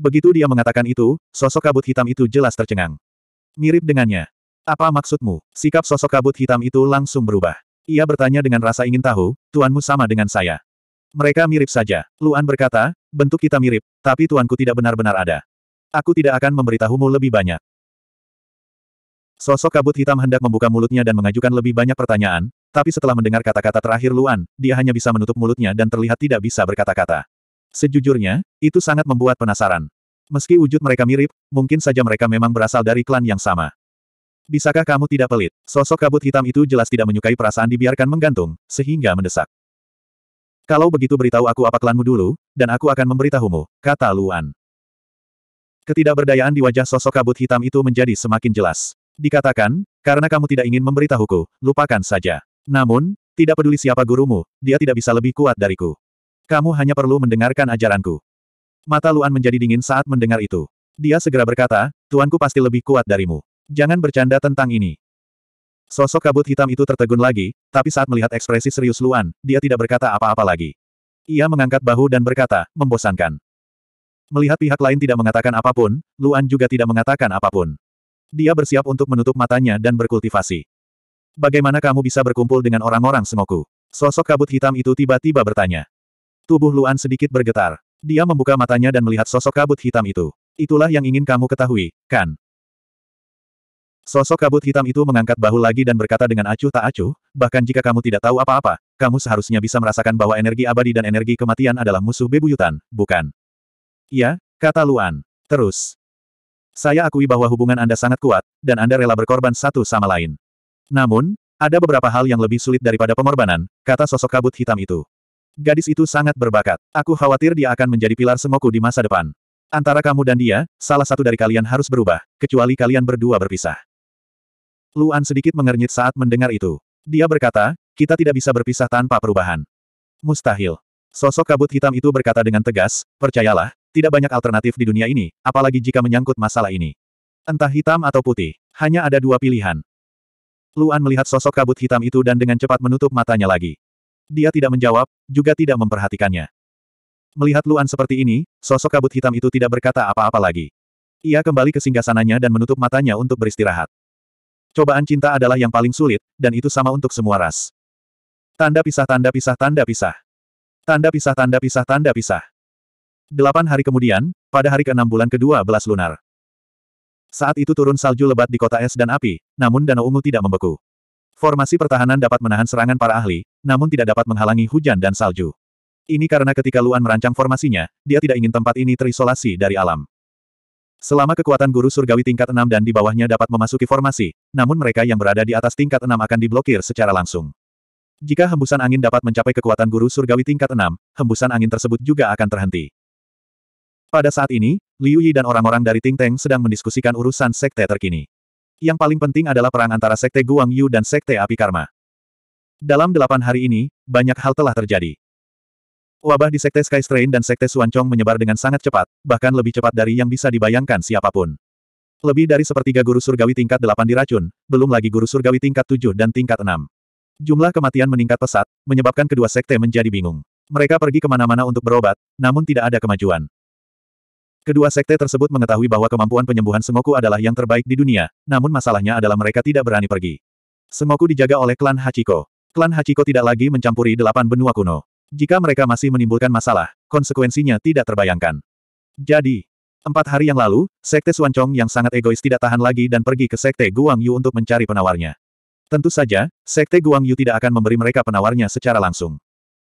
Begitu dia mengatakan itu, sosok kabut hitam itu jelas tercengang. Mirip dengannya. Apa maksudmu? Sikap sosok kabut hitam itu langsung berubah. Ia bertanya dengan rasa ingin tahu, tuanmu sama dengan saya. Mereka mirip saja. Luan berkata, bentuk kita mirip, tapi tuanku tidak benar-benar ada. Aku tidak akan memberitahumu lebih banyak. Sosok kabut hitam hendak membuka mulutnya dan mengajukan lebih banyak pertanyaan, tapi setelah mendengar kata-kata terakhir Luan, dia hanya bisa menutup mulutnya dan terlihat tidak bisa berkata-kata. Sejujurnya, itu sangat membuat penasaran. Meski wujud mereka mirip, mungkin saja mereka memang berasal dari klan yang sama. Bisakah kamu tidak pelit? Sosok kabut hitam itu jelas tidak menyukai perasaan dibiarkan menggantung, sehingga mendesak. Kalau begitu beritahu aku apa klanmu dulu, dan aku akan memberitahumu, kata Luan. Ketidakberdayaan di wajah sosok kabut hitam itu menjadi semakin jelas. Dikatakan, karena kamu tidak ingin memberitahuku, lupakan saja. Namun, tidak peduli siapa gurumu, dia tidak bisa lebih kuat dariku. Kamu hanya perlu mendengarkan ajaranku. Mata Luan menjadi dingin saat mendengar itu. Dia segera berkata, Tuanku pasti lebih kuat darimu. Jangan bercanda tentang ini. Sosok kabut hitam itu tertegun lagi, tapi saat melihat ekspresi serius Luan, dia tidak berkata apa-apa lagi. Ia mengangkat bahu dan berkata, membosankan. Melihat pihak lain tidak mengatakan apapun, Luan juga tidak mengatakan apapun. Dia bersiap untuk menutup matanya dan berkultivasi. Bagaimana kamu bisa berkumpul dengan orang-orang semoku? Sosok kabut hitam itu tiba-tiba bertanya. Tubuh Luan sedikit bergetar. Dia membuka matanya dan melihat sosok kabut hitam itu. Itulah yang ingin kamu ketahui, kan? Sosok kabut hitam itu mengangkat bahu lagi dan berkata dengan acuh tak acuh, bahkan jika kamu tidak tahu apa-apa, kamu seharusnya bisa merasakan bahwa energi abadi dan energi kematian adalah musuh bebuyutan, bukan? Ya, kata Luan. Terus. Saya akui bahwa hubungan Anda sangat kuat, dan Anda rela berkorban satu sama lain. Namun, ada beberapa hal yang lebih sulit daripada pengorbanan, kata sosok kabut hitam itu. Gadis itu sangat berbakat. Aku khawatir dia akan menjadi pilar semoku di masa depan. Antara kamu dan dia, salah satu dari kalian harus berubah, kecuali kalian berdua berpisah. Luan sedikit mengernyit saat mendengar itu. Dia berkata, kita tidak bisa berpisah tanpa perubahan. Mustahil. Sosok kabut hitam itu berkata dengan tegas, percayalah, tidak banyak alternatif di dunia ini, apalagi jika menyangkut masalah ini. Entah hitam atau putih, hanya ada dua pilihan. Luan melihat sosok kabut hitam itu dan dengan cepat menutup matanya lagi. Dia tidak menjawab, juga tidak memperhatikannya. Melihat Luan seperti ini, sosok kabut hitam itu tidak berkata apa-apa lagi. Ia kembali ke singgasananya dan menutup matanya untuk beristirahat. Cobaan cinta adalah yang paling sulit, dan itu sama untuk semua ras. Tanda pisah tanda pisah tanda pisah. Tanda pisah tanda pisah tanda pisah. Delapan hari kemudian, pada hari ke bulan kedua belas lunar. Saat itu turun salju lebat di kota es dan api, namun danau ungu tidak membeku. Formasi pertahanan dapat menahan serangan para ahli, namun tidak dapat menghalangi hujan dan salju. Ini karena ketika Luan merancang formasinya, dia tidak ingin tempat ini terisolasi dari alam. Selama kekuatan guru surgawi tingkat 6 dan di bawahnya dapat memasuki formasi, namun mereka yang berada di atas tingkat 6 akan diblokir secara langsung. Jika hembusan angin dapat mencapai kekuatan guru surgawi tingkat 6, hembusan angin tersebut juga akan terhenti. Pada saat ini, Liu Yi dan orang-orang dari Ting Teng sedang mendiskusikan urusan sekte terkini. Yang paling penting adalah perang antara Sekte Guang Yu dan Sekte Api Karma. Dalam delapan hari ini, banyak hal telah terjadi. Wabah di Sekte Sky Strain dan Sekte Suancong menyebar dengan sangat cepat, bahkan lebih cepat dari yang bisa dibayangkan siapapun. Lebih dari sepertiga guru surgawi tingkat delapan diracun, belum lagi guru surgawi tingkat tujuh dan tingkat enam. Jumlah kematian meningkat pesat, menyebabkan kedua sekte menjadi bingung. Mereka pergi kemana-mana untuk berobat, namun tidak ada kemajuan. Kedua sekte tersebut mengetahui bahwa kemampuan penyembuhan Sengoku adalah yang terbaik di dunia, namun masalahnya adalah mereka tidak berani pergi. Sengoku dijaga oleh klan Hachiko. Klan Hachiko tidak lagi mencampuri delapan benua kuno. Jika mereka masih menimbulkan masalah, konsekuensinya tidak terbayangkan. Jadi, empat hari yang lalu, Sekte Suancong yang sangat egois tidak tahan lagi dan pergi ke Sekte Guang Yu untuk mencari penawarnya. Tentu saja, Sekte Guang Yu tidak akan memberi mereka penawarnya secara langsung.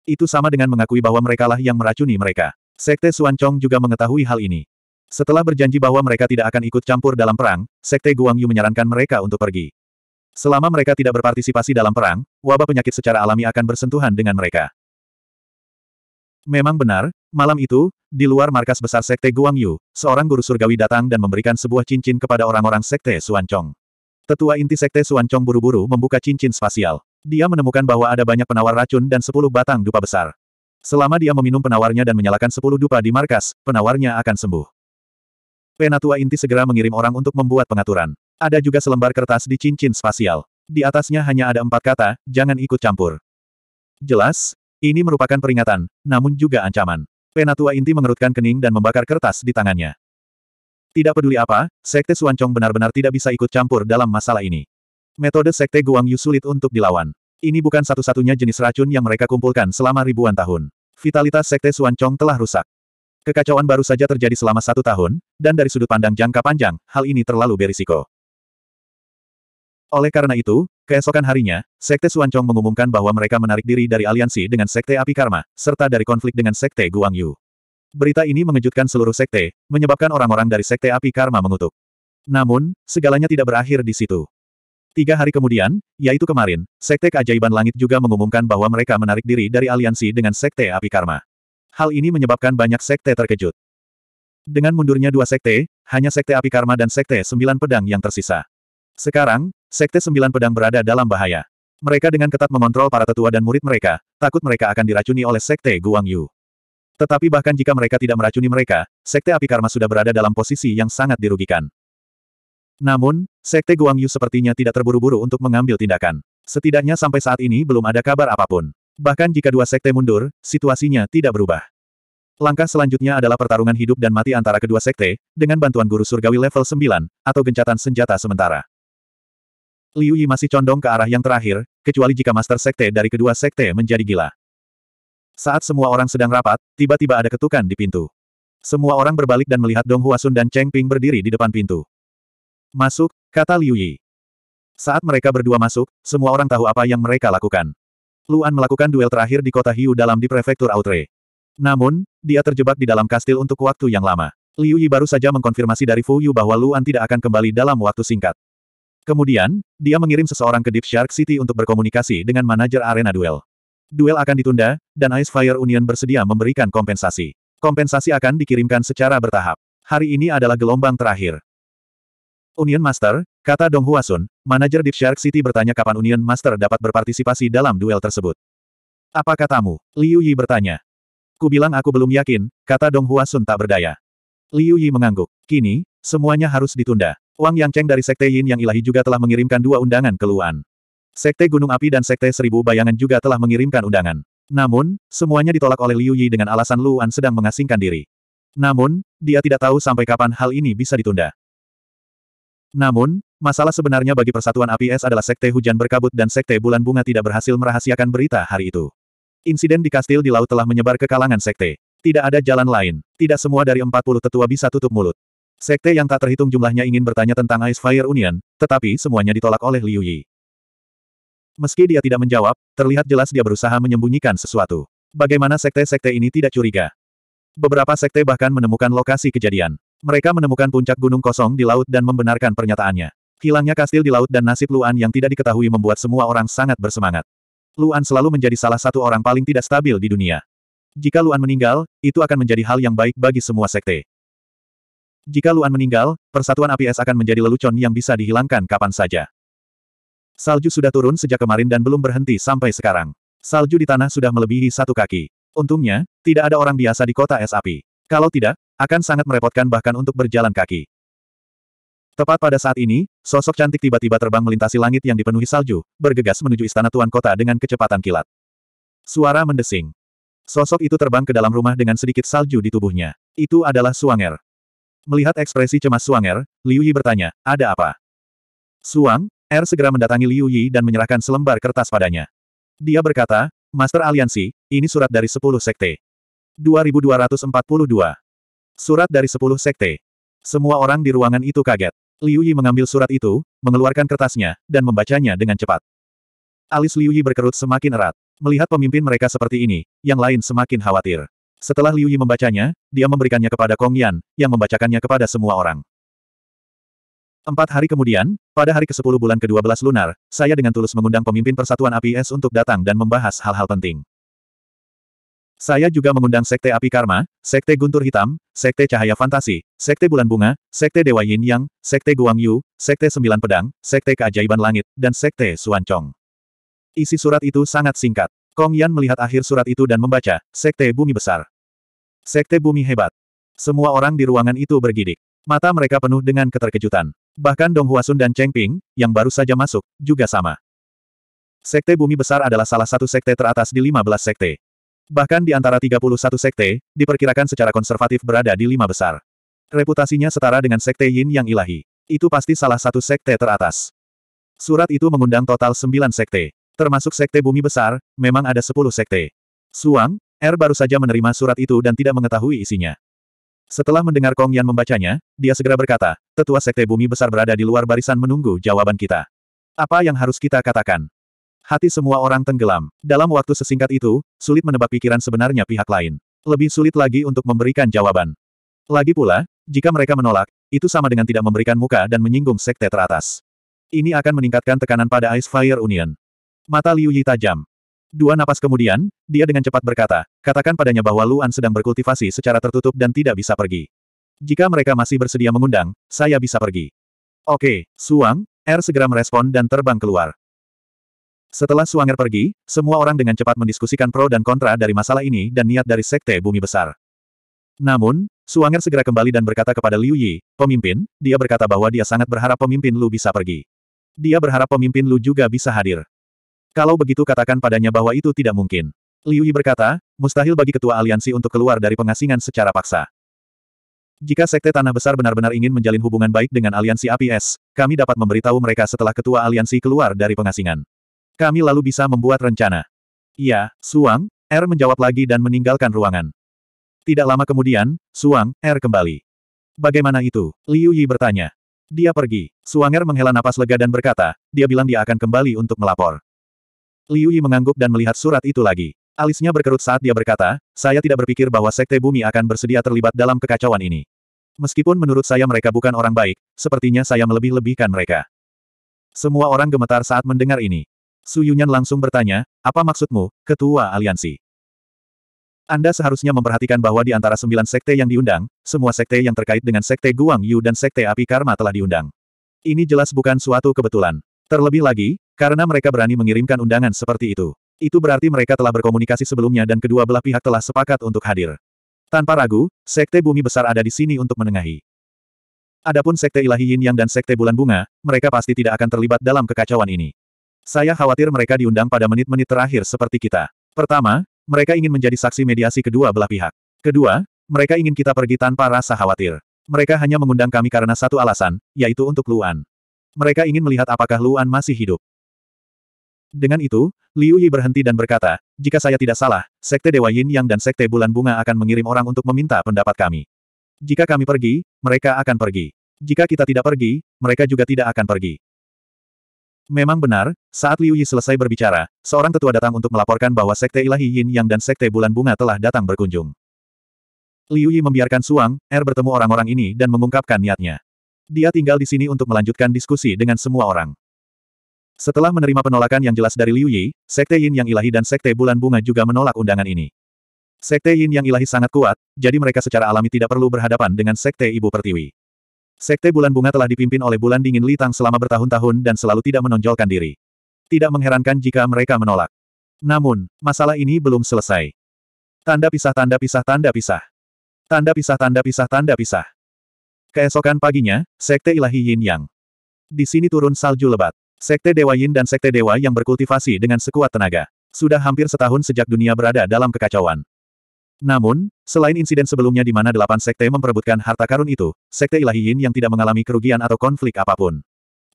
Itu sama dengan mengakui bahwa merekalah yang meracuni mereka. Sekte Suancong juga mengetahui hal ini. Setelah berjanji bahwa mereka tidak akan ikut campur dalam perang, Sekte Guangyu menyarankan mereka untuk pergi. Selama mereka tidak berpartisipasi dalam perang, wabah penyakit secara alami akan bersentuhan dengan mereka. Memang benar, malam itu, di luar markas besar Sekte Guangyu, seorang guru surgawi datang dan memberikan sebuah cincin kepada orang-orang Sekte Suancong. Tetua inti Sekte Suancong buru-buru membuka cincin spasial. Dia menemukan bahwa ada banyak penawar racun dan sepuluh batang dupa besar. Selama dia meminum penawarnya dan menyalakan sepuluh dupa di markas, penawarnya akan sembuh. Penatua inti segera mengirim orang untuk membuat pengaturan. Ada juga selembar kertas di cincin spasial. Di atasnya hanya ada empat kata, jangan ikut campur. Jelas, ini merupakan peringatan, namun juga ancaman. Penatua inti mengerutkan kening dan membakar kertas di tangannya. Tidak peduli apa, Sekte Suancong benar-benar tidak bisa ikut campur dalam masalah ini. Metode Sekte Guang sulit untuk dilawan. Ini bukan satu-satunya jenis racun yang mereka kumpulkan selama ribuan tahun. Vitalitas Sekte Suancong telah rusak. Kekacauan baru saja terjadi selama satu tahun, dan dari sudut pandang jangka panjang, hal ini terlalu berisiko. Oleh karena itu, keesokan harinya, Sekte Suancong mengumumkan bahwa mereka menarik diri dari aliansi dengan Sekte Api Karma, serta dari konflik dengan Sekte Guang Yu. Berita ini mengejutkan seluruh sekte, menyebabkan orang-orang dari Sekte Api Karma mengutuk. Namun, segalanya tidak berakhir di situ. Tiga hari kemudian, yaitu kemarin, Sekte Keajaiban Langit juga mengumumkan bahwa mereka menarik diri dari aliansi dengan Sekte Api Karma. Hal ini menyebabkan banyak sekte terkejut. Dengan mundurnya dua sekte, hanya Sekte Api Karma dan Sekte Sembilan Pedang yang tersisa. Sekarang, Sekte Sembilan Pedang berada dalam bahaya. Mereka dengan ketat mengontrol para tetua dan murid mereka, takut mereka akan diracuni oleh Sekte Guang Yu. Tetapi bahkan jika mereka tidak meracuni mereka, Sekte Api Karma sudah berada dalam posisi yang sangat dirugikan. Namun, Sekte Guangyu sepertinya tidak terburu-buru untuk mengambil tindakan. Setidaknya sampai saat ini belum ada kabar apapun. Bahkan jika dua sekte mundur, situasinya tidak berubah. Langkah selanjutnya adalah pertarungan hidup dan mati antara kedua sekte, dengan bantuan guru surgawi level 9, atau gencatan senjata sementara. Liu Yi masih condong ke arah yang terakhir, kecuali jika master sekte dari kedua sekte menjadi gila. Saat semua orang sedang rapat, tiba-tiba ada ketukan di pintu. Semua orang berbalik dan melihat Dong Huasun dan Cheng Ping berdiri di depan pintu. Masuk, kata Liu Yi. Saat mereka berdua masuk, semua orang tahu apa yang mereka lakukan. Luan melakukan duel terakhir di kota Hiu dalam di prefektur outre Namun, dia terjebak di dalam kastil untuk waktu yang lama. Liu Yi baru saja mengkonfirmasi dari Fu Yu bahwa Luan tidak akan kembali dalam waktu singkat. Kemudian, dia mengirim seseorang ke Deep Shark City untuk berkomunikasi dengan manajer arena duel. Duel akan ditunda, dan Ice Fire Union bersedia memberikan kompensasi. Kompensasi akan dikirimkan secara bertahap. Hari ini adalah gelombang terakhir. Union Master, kata Dong Huasun, manajer Deep Shark City bertanya kapan Union Master dapat berpartisipasi dalam duel tersebut. Apa katamu? Liu Yi bertanya. Ku bilang aku belum yakin, kata Dong Huasun tak berdaya. Liu Yi mengangguk. Kini, semuanya harus ditunda. Wang Yang Cheng dari Sekte Yin yang ilahi juga telah mengirimkan dua undangan ke Luan. Sekte Gunung Api dan Sekte Seribu Bayangan juga telah mengirimkan undangan. Namun, semuanya ditolak oleh Liu Yi dengan alasan Luan sedang mengasingkan diri. Namun, dia tidak tahu sampai kapan hal ini bisa ditunda. Namun, masalah sebenarnya bagi Persatuan Api Es adalah Sekte Hujan Berkabut dan Sekte Bulan Bunga tidak berhasil merahasiakan berita hari itu. Insiden di kastil di laut telah menyebar ke kalangan sekte. Tidak ada jalan lain. Tidak semua dari 40 tetua bisa tutup mulut. Sekte yang tak terhitung jumlahnya ingin bertanya tentang Ice Fire Union, tetapi semuanya ditolak oleh Liu Yi. Meski dia tidak menjawab, terlihat jelas dia berusaha menyembunyikan sesuatu. Bagaimana sekte-sekte ini tidak curiga? Beberapa sekte bahkan menemukan lokasi kejadian. Mereka menemukan puncak gunung kosong di laut dan membenarkan pernyataannya. Hilangnya kastil di laut dan nasib Luan yang tidak diketahui membuat semua orang sangat bersemangat. Luan selalu menjadi salah satu orang paling tidak stabil di dunia. Jika Luan meninggal, itu akan menjadi hal yang baik bagi semua sekte. Jika Luan meninggal, persatuan APS akan menjadi lelucon yang bisa dihilangkan kapan saja. Salju sudah turun sejak kemarin dan belum berhenti sampai sekarang. Salju di tanah sudah melebihi satu kaki. Untungnya, tidak ada orang biasa di kota es api. Kalau tidak, akan sangat merepotkan bahkan untuk berjalan kaki. Tepat pada saat ini, sosok cantik tiba-tiba terbang melintasi langit yang dipenuhi salju, bergegas menuju istana tuan kota dengan kecepatan kilat. Suara mendesing. Sosok itu terbang ke dalam rumah dengan sedikit salju di tubuhnya. Itu adalah Suanger. Melihat ekspresi cemas Suanger, Liu Yi bertanya, ada apa? Suang, Er segera mendatangi Liu Yi dan menyerahkan selembar kertas padanya. Dia berkata, Master Aliansi, ini surat dari sepuluh sekte. 2242. Surat dari 10 sekte. Semua orang di ruangan itu kaget. Liu Yi mengambil surat itu, mengeluarkan kertasnya, dan membacanya dengan cepat. Alis Liu Yi berkerut semakin erat. Melihat pemimpin mereka seperti ini, yang lain semakin khawatir. Setelah Liu Yi membacanya, dia memberikannya kepada Kong Yan, yang membacakannya kepada semua orang. Empat hari kemudian, pada hari ke-10 bulan ke-12 lunar, saya dengan tulus mengundang pemimpin Persatuan APS untuk datang dan membahas hal-hal penting. Saya juga mengundang Sekte Api Karma, Sekte Guntur Hitam, Sekte Cahaya Fantasi, Sekte Bulan Bunga, Sekte Dewa Yin Yang, Sekte Guang Yu, Sekte Sembilan Pedang, Sekte Keajaiban Langit, dan Sekte Suanchong. Isi surat itu sangat singkat. Kong Yan melihat akhir surat itu dan membaca, Sekte Bumi Besar. Sekte Bumi Hebat. Semua orang di ruangan itu bergidik. Mata mereka penuh dengan keterkejutan. Bahkan Dong Huasun dan Cheng Ping, yang baru saja masuk, juga sama. Sekte Bumi Besar adalah salah satu sekte teratas di 15 sekte. Bahkan di antara 31 sekte, diperkirakan secara konservatif berada di lima besar. Reputasinya setara dengan sekte Yin Yang Ilahi. Itu pasti salah satu sekte teratas. Surat itu mengundang total sembilan sekte. Termasuk sekte bumi besar, memang ada sepuluh sekte. Suang, Er baru saja menerima surat itu dan tidak mengetahui isinya. Setelah mendengar Kong Yan membacanya, dia segera berkata, tetua sekte bumi besar berada di luar barisan menunggu jawaban kita. Apa yang harus kita katakan? Hati semua orang tenggelam. Dalam waktu sesingkat itu, sulit menebak pikiran sebenarnya pihak lain. Lebih sulit lagi untuk memberikan jawaban. Lagi pula, jika mereka menolak, itu sama dengan tidak memberikan muka dan menyinggung sekte teratas. Ini akan meningkatkan tekanan pada Ice Fire Union. Mata Liu Yi tajam. Dua napas kemudian, dia dengan cepat berkata, katakan padanya bahwa Luan sedang berkultivasi secara tertutup dan tidak bisa pergi. Jika mereka masih bersedia mengundang, saya bisa pergi. Oke, Suang, R er segera merespon dan terbang keluar. Setelah Suanger pergi, semua orang dengan cepat mendiskusikan pro dan kontra dari masalah ini dan niat dari Sekte Bumi Besar. Namun, Suanger segera kembali dan berkata kepada Liu Yi, pemimpin, dia berkata bahwa dia sangat berharap pemimpin Lu bisa pergi. Dia berharap pemimpin Lu juga bisa hadir. Kalau begitu katakan padanya bahwa itu tidak mungkin. Liu Yi berkata, mustahil bagi ketua aliansi untuk keluar dari pengasingan secara paksa. Jika Sekte Tanah Besar benar-benar ingin menjalin hubungan baik dengan aliansi APS, kami dapat memberitahu mereka setelah ketua aliansi keluar dari pengasingan. Kami lalu bisa membuat rencana. Iya, Suang, R er menjawab lagi dan meninggalkan ruangan. Tidak lama kemudian, Suang, R er kembali. Bagaimana itu? Liu Yi bertanya. Dia pergi. Suang R er menghela napas lega dan berkata, dia bilang dia akan kembali untuk melapor. Liu Yi mengangguk dan melihat surat itu lagi. Alisnya berkerut saat dia berkata, saya tidak berpikir bahwa Sekte Bumi akan bersedia terlibat dalam kekacauan ini. Meskipun menurut saya mereka bukan orang baik, sepertinya saya melebih-lebihkan mereka. Semua orang gemetar saat mendengar ini. Yunyan langsung bertanya, apa maksudmu, ketua aliansi? Anda seharusnya memperhatikan bahwa di antara sembilan sekte yang diundang, semua sekte yang terkait dengan sekte Guang Yu dan sekte api karma telah diundang. Ini jelas bukan suatu kebetulan. Terlebih lagi, karena mereka berani mengirimkan undangan seperti itu. Itu berarti mereka telah berkomunikasi sebelumnya dan kedua belah pihak telah sepakat untuk hadir. Tanpa ragu, sekte bumi besar ada di sini untuk menengahi. Adapun sekte ilahi Yin Yang dan sekte bulan bunga, mereka pasti tidak akan terlibat dalam kekacauan ini. Saya khawatir mereka diundang pada menit-menit terakhir seperti kita. Pertama, mereka ingin menjadi saksi mediasi kedua belah pihak. Kedua, mereka ingin kita pergi tanpa rasa khawatir. Mereka hanya mengundang kami karena satu alasan, yaitu untuk Luan. Mereka ingin melihat apakah Luan masih hidup. Dengan itu, Liu Yi berhenti dan berkata, jika saya tidak salah, Sekte Dewa Yin Yang dan Sekte Bulan Bunga akan mengirim orang untuk meminta pendapat kami. Jika kami pergi, mereka akan pergi. Jika kita tidak pergi, mereka juga tidak akan pergi. Memang benar, saat Liu Yi selesai berbicara, seorang tetua datang untuk melaporkan bahwa Sekte Ilahi Yin Yang dan Sekte Bulan Bunga telah datang berkunjung. Liu Yi membiarkan Suang, Er bertemu orang-orang ini dan mengungkapkan niatnya. Dia tinggal di sini untuk melanjutkan diskusi dengan semua orang. Setelah menerima penolakan yang jelas dari Liu Yi, Sekte Yin Yang Ilahi dan Sekte Bulan Bunga juga menolak undangan ini. Sekte Yin Yang Ilahi sangat kuat, jadi mereka secara alami tidak perlu berhadapan dengan Sekte Ibu Pertiwi. Sekte Bulan Bunga telah dipimpin oleh Bulan Dingin Litang selama bertahun-tahun dan selalu tidak menonjolkan diri. Tidak mengherankan jika mereka menolak. Namun, masalah ini belum selesai. Tanda pisah tanda pisah tanda pisah. Tanda pisah tanda pisah tanda pisah. Keesokan paginya, Sekte Ilahi Yin Yang. Di sini turun salju lebat. Sekte Dewa Yin dan Sekte Dewa yang berkultivasi dengan sekuat tenaga. Sudah hampir setahun sejak dunia berada dalam kekacauan. Namun, selain insiden sebelumnya di mana delapan sekte memperebutkan harta karun itu, sekte ilahi Yin yang tidak mengalami kerugian atau konflik apapun.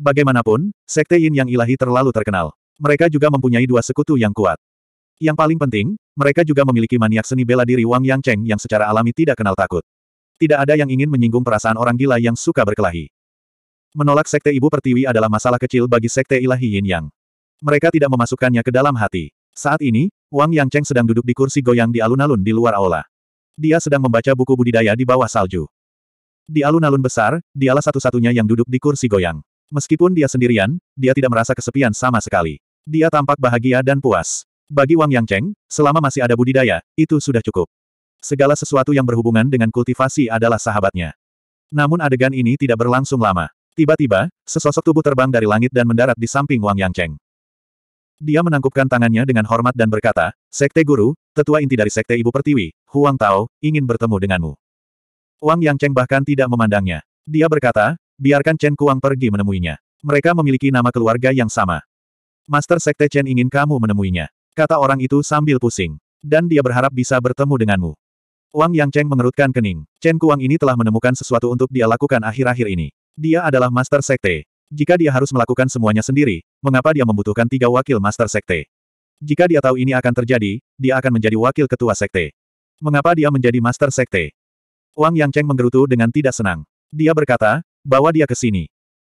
Bagaimanapun, sekte Yin yang ilahi terlalu terkenal. Mereka juga mempunyai dua sekutu yang kuat. Yang paling penting, mereka juga memiliki maniak seni bela diri Wang Yang Cheng yang secara alami tidak kenal takut. Tidak ada yang ingin menyinggung perasaan orang gila yang suka berkelahi. Menolak sekte ibu pertiwi adalah masalah kecil bagi sekte ilahi Yin Yang. Mereka tidak memasukkannya ke dalam hati. Saat ini, Wang Yang Cheng sedang duduk di kursi goyang di alun-alun di luar aula. Dia sedang membaca buku budidaya di bawah salju. Di alun-alun besar, dialah satu-satunya yang duduk di kursi goyang. Meskipun dia sendirian, dia tidak merasa kesepian sama sekali. Dia tampak bahagia dan puas. Bagi Wang Yang Cheng, selama masih ada budidaya, itu sudah cukup. Segala sesuatu yang berhubungan dengan kultivasi adalah sahabatnya. Namun adegan ini tidak berlangsung lama. Tiba-tiba, sesosok tubuh terbang dari langit dan mendarat di samping Wang Yang Cheng. Dia menangkupkan tangannya dengan hormat dan berkata, Sekte Guru, tetua inti dari Sekte Ibu Pertiwi, Huang Tao, ingin bertemu denganmu. Wang Yang Cheng bahkan tidak memandangnya. Dia berkata, biarkan Chen Kuang pergi menemuinya. Mereka memiliki nama keluarga yang sama. Master Sekte Chen ingin kamu menemuinya. Kata orang itu sambil pusing. Dan dia berharap bisa bertemu denganmu. Wang Yang Cheng mengerutkan kening. Chen Kuang ini telah menemukan sesuatu untuk dia lakukan akhir-akhir ini. Dia adalah Master Sekte. Jika dia harus melakukan semuanya sendiri, mengapa dia membutuhkan tiga wakil Master Sekte? Jika dia tahu ini akan terjadi, dia akan menjadi wakil ketua Sekte. Mengapa dia menjadi Master Sekte? Wang Yang Cheng menggerutu dengan tidak senang. Dia berkata, bawa dia ke sini.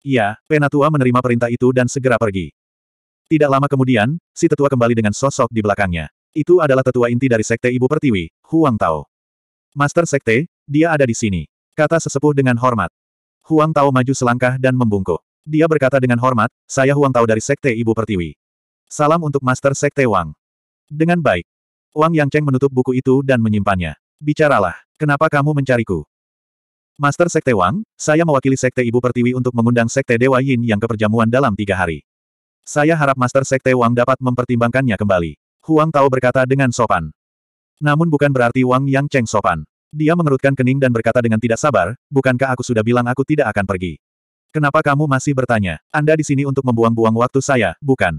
Iya, Penatua menerima perintah itu dan segera pergi. Tidak lama kemudian, si tetua kembali dengan sosok di belakangnya. Itu adalah tetua inti dari Sekte Ibu Pertiwi, Huang Tao. Master Sekte, dia ada di sini. Kata sesepuh dengan hormat. Huang Tao maju selangkah dan membungkuk. Dia berkata dengan hormat, saya Huang Tao dari Sekte Ibu Pertiwi. Salam untuk Master Sekte Wang. Dengan baik. Wang Yang Cheng menutup buku itu dan menyimpannya. Bicaralah, kenapa kamu mencariku? Master Sekte Wang, saya mewakili Sekte Ibu Pertiwi untuk mengundang Sekte Dewa Yin yang keperjamuan dalam tiga hari. Saya harap Master Sekte Wang dapat mempertimbangkannya kembali. Huang Tao berkata dengan sopan. Namun bukan berarti Wang Yang Cheng sopan. Dia mengerutkan kening dan berkata dengan tidak sabar, bukankah aku sudah bilang aku tidak akan pergi. Kenapa kamu masih bertanya? Anda di sini untuk membuang-buang waktu saya, bukan?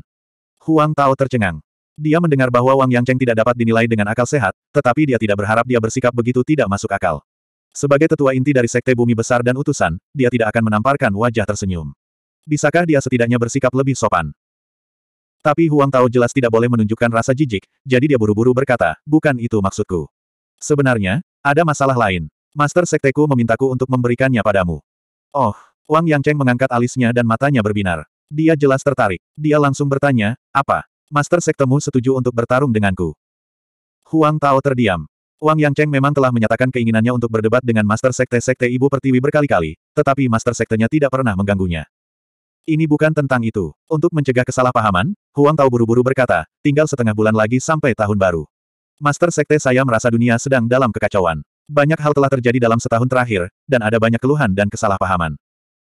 Huang Tao tercengang. Dia mendengar bahwa Wang Yangcheng tidak dapat dinilai dengan akal sehat, tetapi dia tidak berharap dia bersikap begitu tidak masuk akal. Sebagai tetua inti dari Sekte Bumi Besar dan Utusan, dia tidak akan menamparkan wajah tersenyum. Bisakah dia setidaknya bersikap lebih sopan? Tapi Huang Tao jelas tidak boleh menunjukkan rasa jijik, jadi dia buru-buru berkata, bukan itu maksudku. Sebenarnya, ada masalah lain. Master Sekteku memintaku untuk memberikannya padamu. Oh, Wang Yangcheng mengangkat alisnya dan matanya berbinar. Dia jelas tertarik. Dia langsung bertanya, apa? Master Sektemu setuju untuk bertarung denganku. Huang Tao terdiam. Wang Yangcheng memang telah menyatakan keinginannya untuk berdebat dengan Master Sekte-Sekte Ibu Pertiwi berkali-kali, tetapi Master Sektenya tidak pernah mengganggunya. Ini bukan tentang itu. Untuk mencegah kesalahpahaman, Huang Tao buru-buru berkata, tinggal setengah bulan lagi sampai tahun baru. Master Sekte saya merasa dunia sedang dalam kekacauan. Banyak hal telah terjadi dalam setahun terakhir, dan ada banyak keluhan dan kesalahpahaman.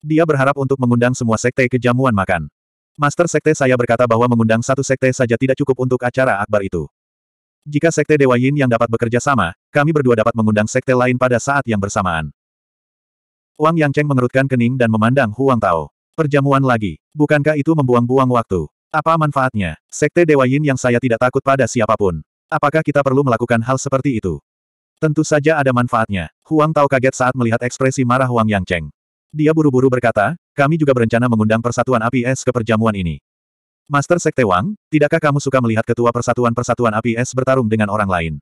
Dia berharap untuk mengundang semua sekte ke jamuan makan. Master sekte saya berkata bahwa mengundang satu sekte saja tidak cukup untuk acara akbar itu. Jika sekte Dewa Yin yang dapat bekerja sama, kami berdua dapat mengundang sekte lain pada saat yang bersamaan. Wang Cheng mengerutkan kening dan memandang Huang Tao. Perjamuan lagi. Bukankah itu membuang-buang waktu? Apa manfaatnya? Sekte Dewa Yin yang saya tidak takut pada siapapun. Apakah kita perlu melakukan hal seperti itu? Tentu saja ada manfaatnya. Huang Tao kaget saat melihat ekspresi marah Huang Cheng. Dia buru-buru berkata, kami juga berencana mengundang Persatuan Api Es ke perjamuan ini. Master Sekte Wang, tidakkah kamu suka melihat ketua Persatuan-Persatuan Api Es bertarung dengan orang lain?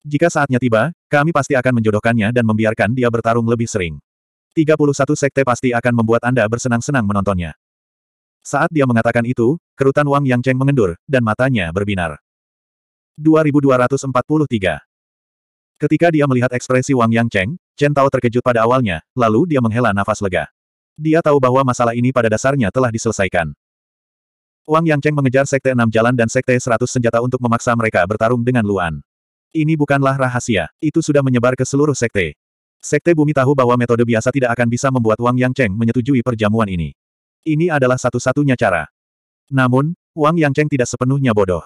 Jika saatnya tiba, kami pasti akan menjodohkannya dan membiarkan dia bertarung lebih sering. 31 Sekte pasti akan membuat Anda bersenang-senang menontonnya. Saat dia mengatakan itu, kerutan Wang Yang Cheng mengendur, dan matanya berbinar. 2243 Ketika dia melihat ekspresi Wang Yang Cheng, Chen Tao terkejut pada awalnya, lalu dia menghela nafas lega. Dia tahu bahwa masalah ini pada dasarnya telah diselesaikan. Wang Yang Cheng mengejar Sekte Enam Jalan dan Sekte Seratus Senjata untuk memaksa mereka bertarung dengan Luan. Ini bukanlah rahasia, itu sudah menyebar ke seluruh Sekte. Sekte Bumi tahu bahwa metode biasa tidak akan bisa membuat Wang Yang Cheng menyetujui perjamuan ini. Ini adalah satu-satunya cara. Namun, Wang Yang Cheng tidak sepenuhnya bodoh.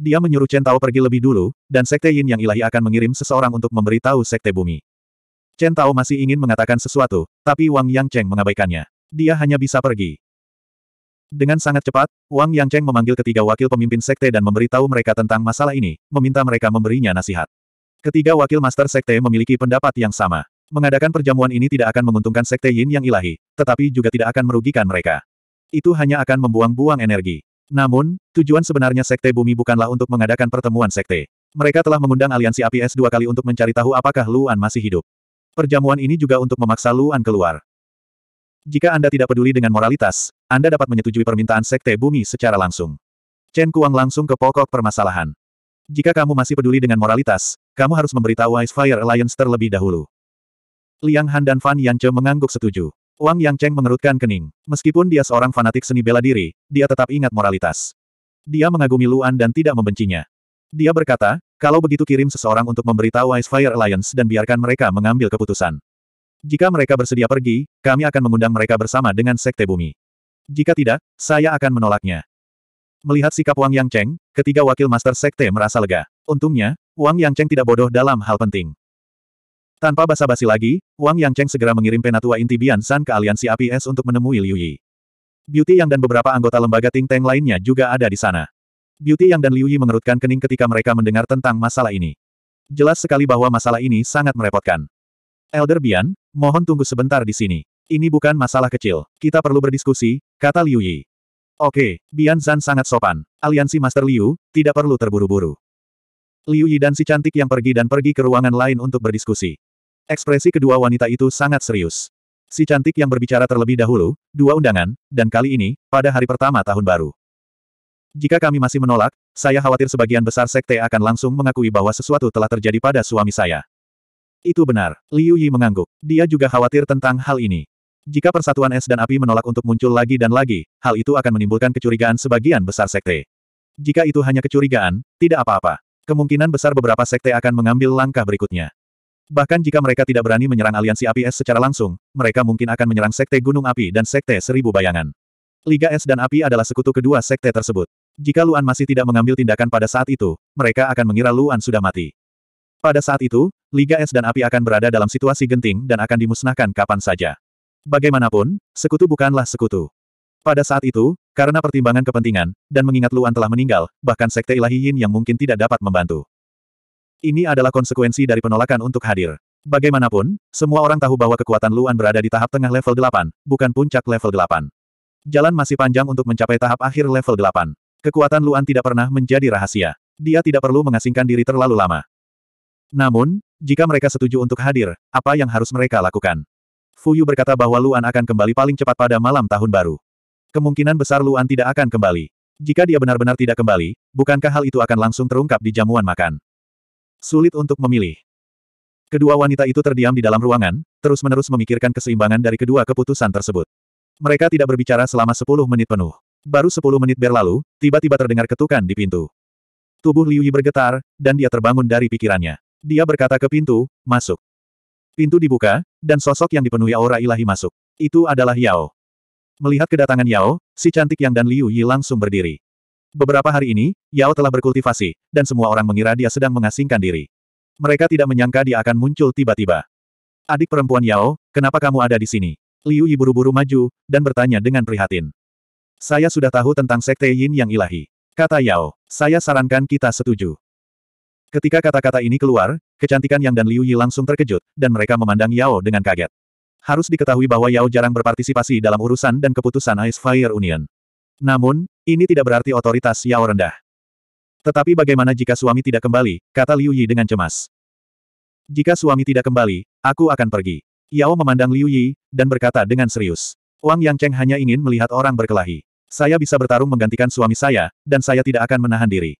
Dia menyuruh Chen Tao pergi lebih dulu, dan Sekte Yin yang ilahi akan mengirim seseorang untuk memberitahu Sekte Bumi. Chen Tao masih ingin mengatakan sesuatu, tapi Wang Yang Cheng mengabaikannya. Dia hanya bisa pergi. Dengan sangat cepat, Wang Yang Cheng memanggil ketiga wakil pemimpin Sekte dan memberitahu mereka tentang masalah ini, meminta mereka memberinya nasihat. Ketiga wakil Master Sekte memiliki pendapat yang sama. Mengadakan perjamuan ini tidak akan menguntungkan Sekte Yin yang ilahi, tetapi juga tidak akan merugikan mereka. Itu hanya akan membuang-buang energi. Namun, tujuan sebenarnya Sekte Bumi bukanlah untuk mengadakan pertemuan Sekte. Mereka telah mengundang aliansi APS dua kali untuk mencari tahu apakah Luan masih hidup. Perjamuan ini juga untuk memaksa Luan keluar. Jika Anda tidak peduli dengan moralitas, Anda dapat menyetujui permintaan Sekte Bumi secara langsung. Chen Kuang langsung ke pokok permasalahan. Jika kamu masih peduli dengan moralitas, kamu harus memberitahu Ice Fire Alliance terlebih dahulu. Liang Han dan Fan Yance mengangguk setuju. Wang Yang Cheng mengerutkan kening. Meskipun dia seorang fanatik seni bela diri, dia tetap ingat moralitas. Dia mengagumi Luan dan tidak membencinya. Dia berkata, kalau begitu kirim seseorang untuk memberitahu Ice Fire Alliance dan biarkan mereka mengambil keputusan. Jika mereka bersedia pergi, kami akan mengundang mereka bersama dengan Sekte Bumi. Jika tidak, saya akan menolaknya. Melihat sikap Wang Yang Cheng, ketiga wakil Master Sekte merasa lega. Untungnya, Wang Yang Cheng tidak bodoh dalam hal penting. Tanpa basa-basi lagi, Wang Yang Cheng segera mengirim penatua inti Bian San ke aliansi APS untuk menemui Liu Yi. Beauty Yang dan beberapa anggota lembaga Ting Teng lainnya juga ada di sana. Beauty Yang dan Liu Yi mengerutkan kening ketika mereka mendengar tentang masalah ini. Jelas sekali bahwa masalah ini sangat merepotkan. Elder Bian, mohon tunggu sebentar di sini. Ini bukan masalah kecil, kita perlu berdiskusi, kata Liu Yi. Oke, Bian Zan sangat sopan. Aliansi Master Liu, tidak perlu terburu-buru. Liu Yi dan si cantik yang pergi dan pergi ke ruangan lain untuk berdiskusi. Ekspresi kedua wanita itu sangat serius. Si cantik yang berbicara terlebih dahulu, dua undangan, dan kali ini, pada hari pertama tahun baru. Jika kami masih menolak, saya khawatir sebagian besar sekte akan langsung mengakui bahwa sesuatu telah terjadi pada suami saya. Itu benar, Liu Yi mengangguk. Dia juga khawatir tentang hal ini. Jika persatuan es dan api menolak untuk muncul lagi dan lagi, hal itu akan menimbulkan kecurigaan sebagian besar sekte. Jika itu hanya kecurigaan, tidak apa-apa. Kemungkinan besar beberapa sekte akan mengambil langkah berikutnya. Bahkan jika mereka tidak berani menyerang aliansi api es secara langsung, mereka mungkin akan menyerang Sekte Gunung Api dan Sekte Seribu Bayangan. Liga Es dan Api adalah sekutu kedua sekte tersebut. Jika Luan masih tidak mengambil tindakan pada saat itu, mereka akan mengira Luan sudah mati. Pada saat itu, Liga Es dan Api akan berada dalam situasi genting dan akan dimusnahkan kapan saja. Bagaimanapun, sekutu bukanlah sekutu. Pada saat itu, karena pertimbangan kepentingan, dan mengingat Luan telah meninggal, bahkan Sekte Ilahi Yin yang mungkin tidak dapat membantu. Ini adalah konsekuensi dari penolakan untuk hadir. Bagaimanapun, semua orang tahu bahwa kekuatan Luan berada di tahap tengah level 8, bukan puncak level 8. Jalan masih panjang untuk mencapai tahap akhir level 8. Kekuatan Luan tidak pernah menjadi rahasia. Dia tidak perlu mengasingkan diri terlalu lama. Namun, jika mereka setuju untuk hadir, apa yang harus mereka lakukan? Fuyu berkata bahwa Luan akan kembali paling cepat pada malam tahun baru. Kemungkinan besar Luan tidak akan kembali. Jika dia benar-benar tidak kembali, bukankah hal itu akan langsung terungkap di jamuan makan? Sulit untuk memilih. Kedua wanita itu terdiam di dalam ruangan, terus-menerus memikirkan keseimbangan dari kedua keputusan tersebut. Mereka tidak berbicara selama 10 menit penuh. Baru 10 menit berlalu, tiba-tiba terdengar ketukan di pintu. Tubuh Liu Yi bergetar, dan dia terbangun dari pikirannya. Dia berkata ke pintu, masuk. Pintu dibuka, dan sosok yang dipenuhi aura ilahi masuk. Itu adalah Yao. Melihat kedatangan Yao, si cantik Yang dan Liu Yi langsung berdiri. Beberapa hari ini, Yao telah berkultivasi, dan semua orang mengira dia sedang mengasingkan diri. Mereka tidak menyangka dia akan muncul tiba-tiba. Adik perempuan Yao, kenapa kamu ada di sini? Liu Yi buru-buru maju, dan bertanya dengan prihatin. Saya sudah tahu tentang Sekte Yin yang ilahi. Kata Yao, saya sarankan kita setuju. Ketika kata-kata ini keluar, kecantikan Yang dan Liu Yi langsung terkejut, dan mereka memandang Yao dengan kaget. Harus diketahui bahwa Yao jarang berpartisipasi dalam urusan dan keputusan Ice Fire Union. Namun, ini tidak berarti otoritas Yao rendah. Tetapi bagaimana jika suami tidak kembali, kata Liu Yi dengan cemas. Jika suami tidak kembali, aku akan pergi. Yao memandang Liu Yi, dan berkata dengan serius. Wang Yang Cheng hanya ingin melihat orang berkelahi. Saya bisa bertarung menggantikan suami saya, dan saya tidak akan menahan diri.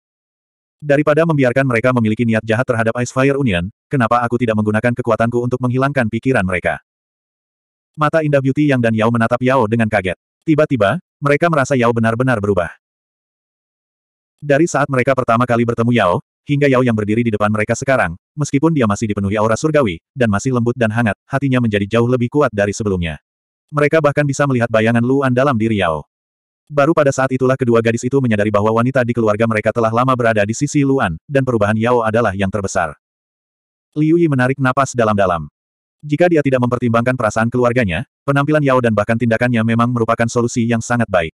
Daripada membiarkan mereka memiliki niat jahat terhadap Ice Fire Union, kenapa aku tidak menggunakan kekuatanku untuk menghilangkan pikiran mereka? Mata indah Beauty Yang dan Yao menatap Yao dengan kaget. Tiba-tiba, mereka merasa Yao benar-benar berubah. Dari saat mereka pertama kali bertemu Yao, hingga Yao yang berdiri di depan mereka sekarang, meskipun dia masih dipenuhi aura surgawi, dan masih lembut dan hangat, hatinya menjadi jauh lebih kuat dari sebelumnya. Mereka bahkan bisa melihat bayangan Luan dalam diri Yao. Baru pada saat itulah kedua gadis itu menyadari bahwa wanita di keluarga mereka telah lama berada di sisi Luan, dan perubahan Yao adalah yang terbesar. Liu Yi menarik napas dalam-dalam. Jika dia tidak mempertimbangkan perasaan keluarganya, penampilan Yao dan bahkan tindakannya memang merupakan solusi yang sangat baik.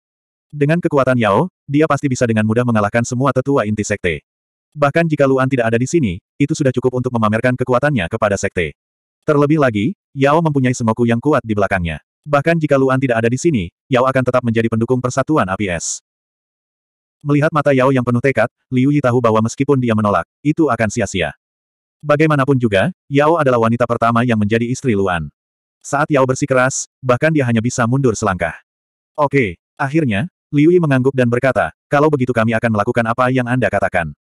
Dengan kekuatan Yao, dia pasti bisa dengan mudah mengalahkan semua tetua inti sekte. Bahkan jika Luan tidak ada di sini, itu sudah cukup untuk memamerkan kekuatannya kepada sekte. Terlebih lagi, Yao mempunyai semoku yang kuat di belakangnya. Bahkan jika Luan tidak ada di sini, Yao akan tetap menjadi pendukung persatuan APS. Melihat mata Yao yang penuh tekad, Liu Yi tahu bahwa meskipun dia menolak, itu akan sia-sia. Bagaimanapun juga, Yao adalah wanita pertama yang menjadi istri Luan. Saat Yao bersikeras, bahkan dia hanya bisa mundur selangkah. Oke, akhirnya, Liu Yi mengangguk dan berkata, kalau begitu kami akan melakukan apa yang Anda katakan.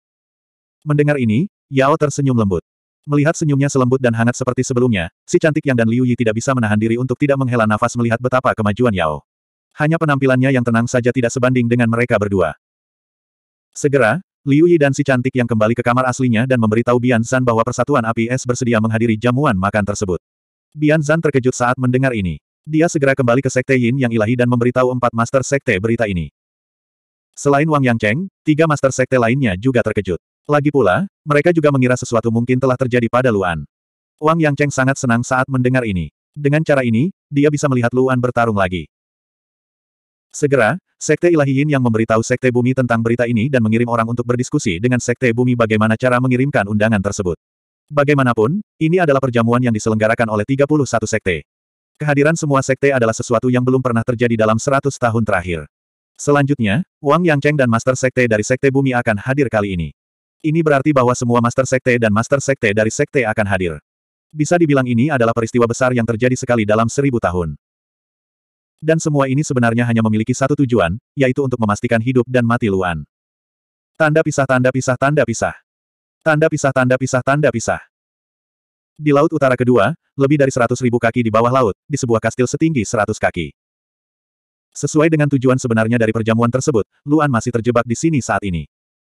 Mendengar ini, Yao tersenyum lembut. Melihat senyumnya selembut dan hangat seperti sebelumnya, si cantik Yang dan Liu Yi tidak bisa menahan diri untuk tidak menghela nafas melihat betapa kemajuan Yao. Hanya penampilannya yang tenang saja tidak sebanding dengan mereka berdua. Segera, Liu Yi dan si cantik yang kembali ke kamar aslinya dan memberitahu Bian Zan bahwa Persatuan Api Es bersedia menghadiri jamuan makan tersebut. Bian Zan terkejut saat mendengar ini. Dia segera kembali ke Sekte Yin yang ilahi dan memberitahu empat master Sekte berita ini. Selain Wang Yang Cheng, tiga master Sekte lainnya juga terkejut. Lagi pula, mereka juga mengira sesuatu mungkin telah terjadi pada Luan. Wang Yang Cheng sangat senang saat mendengar ini. Dengan cara ini, dia bisa melihat Luan bertarung lagi. Segera, Sekte Ilahiyin yang memberitahu Sekte Bumi tentang berita ini dan mengirim orang untuk berdiskusi dengan Sekte Bumi bagaimana cara mengirimkan undangan tersebut. Bagaimanapun, ini adalah perjamuan yang diselenggarakan oleh 31 sekte. Kehadiran semua sekte adalah sesuatu yang belum pernah terjadi dalam 100 tahun terakhir. Selanjutnya, Wang Yangcheng dan Master Sekte dari Sekte Bumi akan hadir kali ini. Ini berarti bahwa semua Master Sekte dan Master Sekte dari Sekte akan hadir. Bisa dibilang ini adalah peristiwa besar yang terjadi sekali dalam seribu tahun. Dan semua ini sebenarnya hanya memiliki satu tujuan, yaitu untuk memastikan hidup dan mati Luan. Tanda pisah tanda pisah tanda pisah. Tanda pisah tanda pisah tanda pisah. Di Laut Utara Kedua, lebih dari seratus ribu kaki di bawah laut, di sebuah kastil setinggi seratus kaki. Sesuai dengan tujuan sebenarnya dari perjamuan tersebut, Luan masih terjebak di sini saat ini.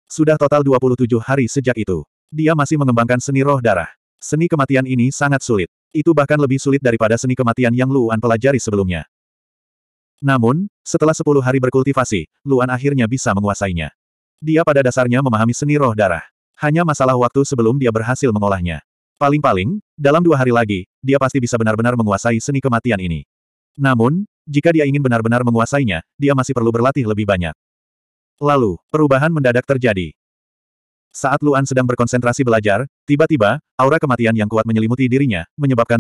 Sudah total 27 hari sejak itu. Dia masih mengembangkan seni roh darah. Seni kematian ini sangat sulit. Itu bahkan lebih sulit daripada seni kematian yang Luan pelajari sebelumnya. Namun, setelah sepuluh hari berkultivasi, Luan akhirnya bisa menguasainya. Dia pada dasarnya memahami seni roh darah. Hanya masalah waktu sebelum dia berhasil mengolahnya. Paling-paling, dalam dua hari lagi, dia pasti bisa benar-benar menguasai seni kematian ini. Namun, jika dia ingin benar-benar menguasainya, dia masih perlu berlatih lebih banyak. Lalu, perubahan mendadak terjadi. Saat Luan sedang berkonsentrasi belajar, tiba-tiba, aura kematian yang kuat menyelimuti dirinya, menyebabkan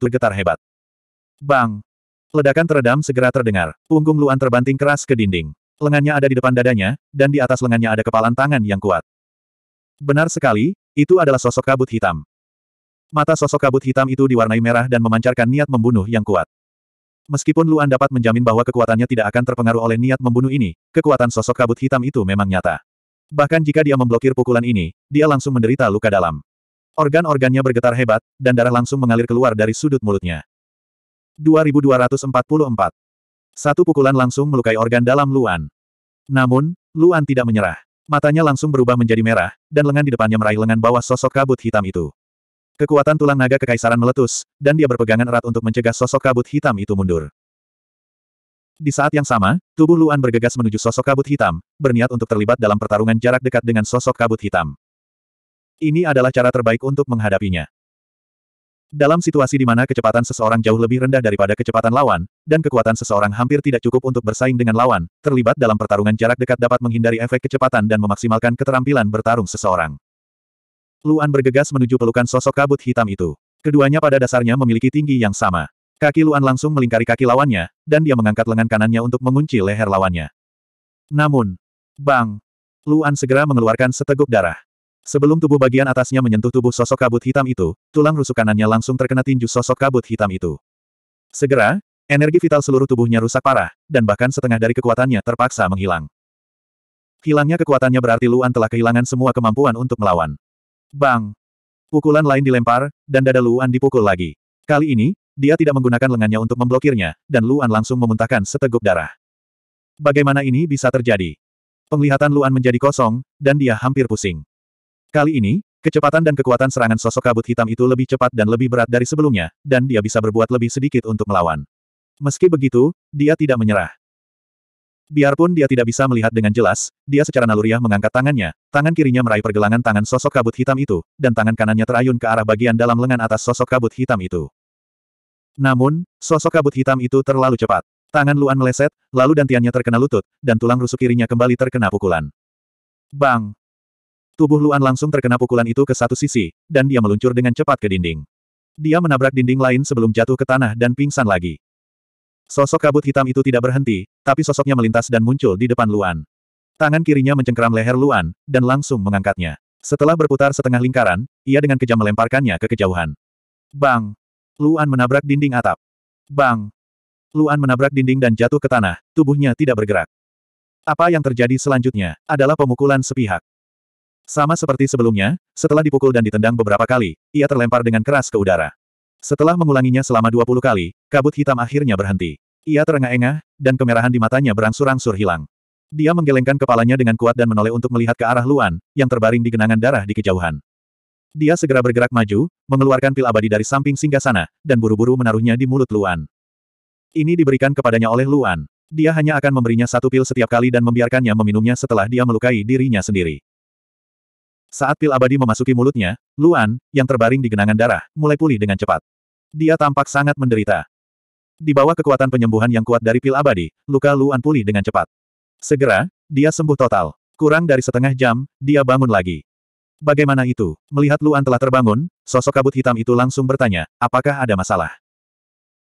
tergetar hebat. Bang! Ledakan teredam segera terdengar. Punggung Luan terbanting keras ke dinding. Lengannya ada di depan dadanya, dan di atas lengannya ada kepalan tangan yang kuat. Benar sekali, itu adalah sosok kabut hitam. Mata sosok kabut hitam itu diwarnai merah dan memancarkan niat membunuh yang kuat. Meskipun Luan dapat menjamin bahwa kekuatannya tidak akan terpengaruh oleh niat membunuh ini, kekuatan sosok kabut hitam itu memang nyata. Bahkan jika dia memblokir pukulan ini, dia langsung menderita luka dalam. Organ-organnya bergetar hebat, dan darah langsung mengalir keluar dari sudut mulutnya. 2244. Satu pukulan langsung melukai organ dalam Luan. Namun, Luan tidak menyerah. Matanya langsung berubah menjadi merah, dan lengan di depannya meraih lengan bawah sosok kabut hitam itu. Kekuatan tulang naga kekaisaran meletus, dan dia berpegangan erat untuk mencegah sosok kabut hitam itu mundur. Di saat yang sama, tubuh Luan bergegas menuju sosok kabut hitam, berniat untuk terlibat dalam pertarungan jarak dekat dengan sosok kabut hitam. Ini adalah cara terbaik untuk menghadapinya. Dalam situasi di mana kecepatan seseorang jauh lebih rendah daripada kecepatan lawan, dan kekuatan seseorang hampir tidak cukup untuk bersaing dengan lawan, terlibat dalam pertarungan jarak dekat dapat menghindari efek kecepatan dan memaksimalkan keterampilan bertarung seseorang. Luan bergegas menuju pelukan sosok kabut hitam itu. Keduanya pada dasarnya memiliki tinggi yang sama. Kaki Luan langsung melingkari kaki lawannya, dan dia mengangkat lengan kanannya untuk mengunci leher lawannya. Namun, bang! Luan segera mengeluarkan seteguk darah. Sebelum tubuh bagian atasnya menyentuh tubuh sosok kabut hitam itu, tulang rusuk kanannya langsung terkena tinju sosok kabut hitam itu. Segera, energi vital seluruh tubuhnya rusak parah, dan bahkan setengah dari kekuatannya terpaksa menghilang. Hilangnya kekuatannya berarti Luan telah kehilangan semua kemampuan untuk melawan. Bang! Pukulan lain dilempar, dan dada Luan dipukul lagi. Kali ini, dia tidak menggunakan lengannya untuk memblokirnya, dan Luan langsung memuntahkan seteguk darah. Bagaimana ini bisa terjadi? Penglihatan Luan menjadi kosong, dan dia hampir pusing. Kali ini, kecepatan dan kekuatan serangan sosok kabut hitam itu lebih cepat dan lebih berat dari sebelumnya, dan dia bisa berbuat lebih sedikit untuk melawan. Meski begitu, dia tidak menyerah. Biarpun dia tidak bisa melihat dengan jelas, dia secara naluriah mengangkat tangannya, tangan kirinya meraih pergelangan tangan sosok kabut hitam itu, dan tangan kanannya terayun ke arah bagian dalam lengan atas sosok kabut hitam itu. Namun, sosok kabut hitam itu terlalu cepat. Tangan Luan meleset, lalu dantiannya terkena lutut, dan tulang rusuk kirinya kembali terkena pukulan. Bang! Tubuh Luan langsung terkena pukulan itu ke satu sisi, dan dia meluncur dengan cepat ke dinding. Dia menabrak dinding lain sebelum jatuh ke tanah dan pingsan lagi. Sosok kabut hitam itu tidak berhenti, tapi sosoknya melintas dan muncul di depan Luan. Tangan kirinya mencengkeram leher Luan, dan langsung mengangkatnya. Setelah berputar setengah lingkaran, ia dengan kejam melemparkannya ke kejauhan. Bang! Luan menabrak dinding atap. Bang! Luan menabrak dinding dan jatuh ke tanah, tubuhnya tidak bergerak. Apa yang terjadi selanjutnya, adalah pemukulan sepihak. Sama seperti sebelumnya, setelah dipukul dan ditendang beberapa kali, ia terlempar dengan keras ke udara. Setelah mengulanginya selama 20 kali, kabut hitam akhirnya berhenti. Ia terengah-engah, dan kemerahan di matanya berangsur-angsur hilang. Dia menggelengkan kepalanya dengan kuat dan menoleh untuk melihat ke arah Luan, yang terbaring di genangan darah di kejauhan. Dia segera bergerak maju, mengeluarkan pil abadi dari samping singgah sana, dan buru-buru menaruhnya di mulut Luan. Ini diberikan kepadanya oleh Luan. Dia hanya akan memberinya satu pil setiap kali dan membiarkannya meminumnya setelah dia melukai dirinya sendiri. Saat pil abadi memasuki mulutnya, Luan, yang terbaring di genangan darah, mulai pulih dengan cepat. Dia tampak sangat menderita. Di bawah kekuatan penyembuhan yang kuat dari pil abadi, luka Luan pulih dengan cepat. Segera, dia sembuh total. Kurang dari setengah jam, dia bangun lagi. Bagaimana itu? Melihat Luan telah terbangun, sosok kabut hitam itu langsung bertanya, apakah ada masalah?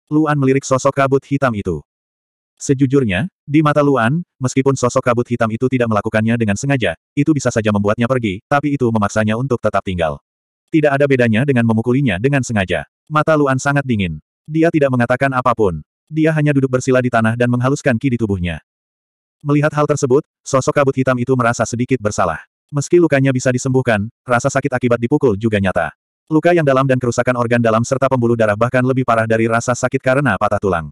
Luan melirik sosok kabut hitam itu. Sejujurnya, di mata Luan, meskipun sosok kabut hitam itu tidak melakukannya dengan sengaja, itu bisa saja membuatnya pergi, tapi itu memaksanya untuk tetap tinggal. Tidak ada bedanya dengan memukulinya dengan sengaja. Mata Luan sangat dingin. Dia tidak mengatakan apapun. Dia hanya duduk bersila di tanah dan menghaluskan ki di tubuhnya. Melihat hal tersebut, sosok kabut hitam itu merasa sedikit bersalah. Meski lukanya bisa disembuhkan, rasa sakit akibat dipukul juga nyata. Luka yang dalam dan kerusakan organ dalam serta pembuluh darah bahkan lebih parah dari rasa sakit karena patah tulang.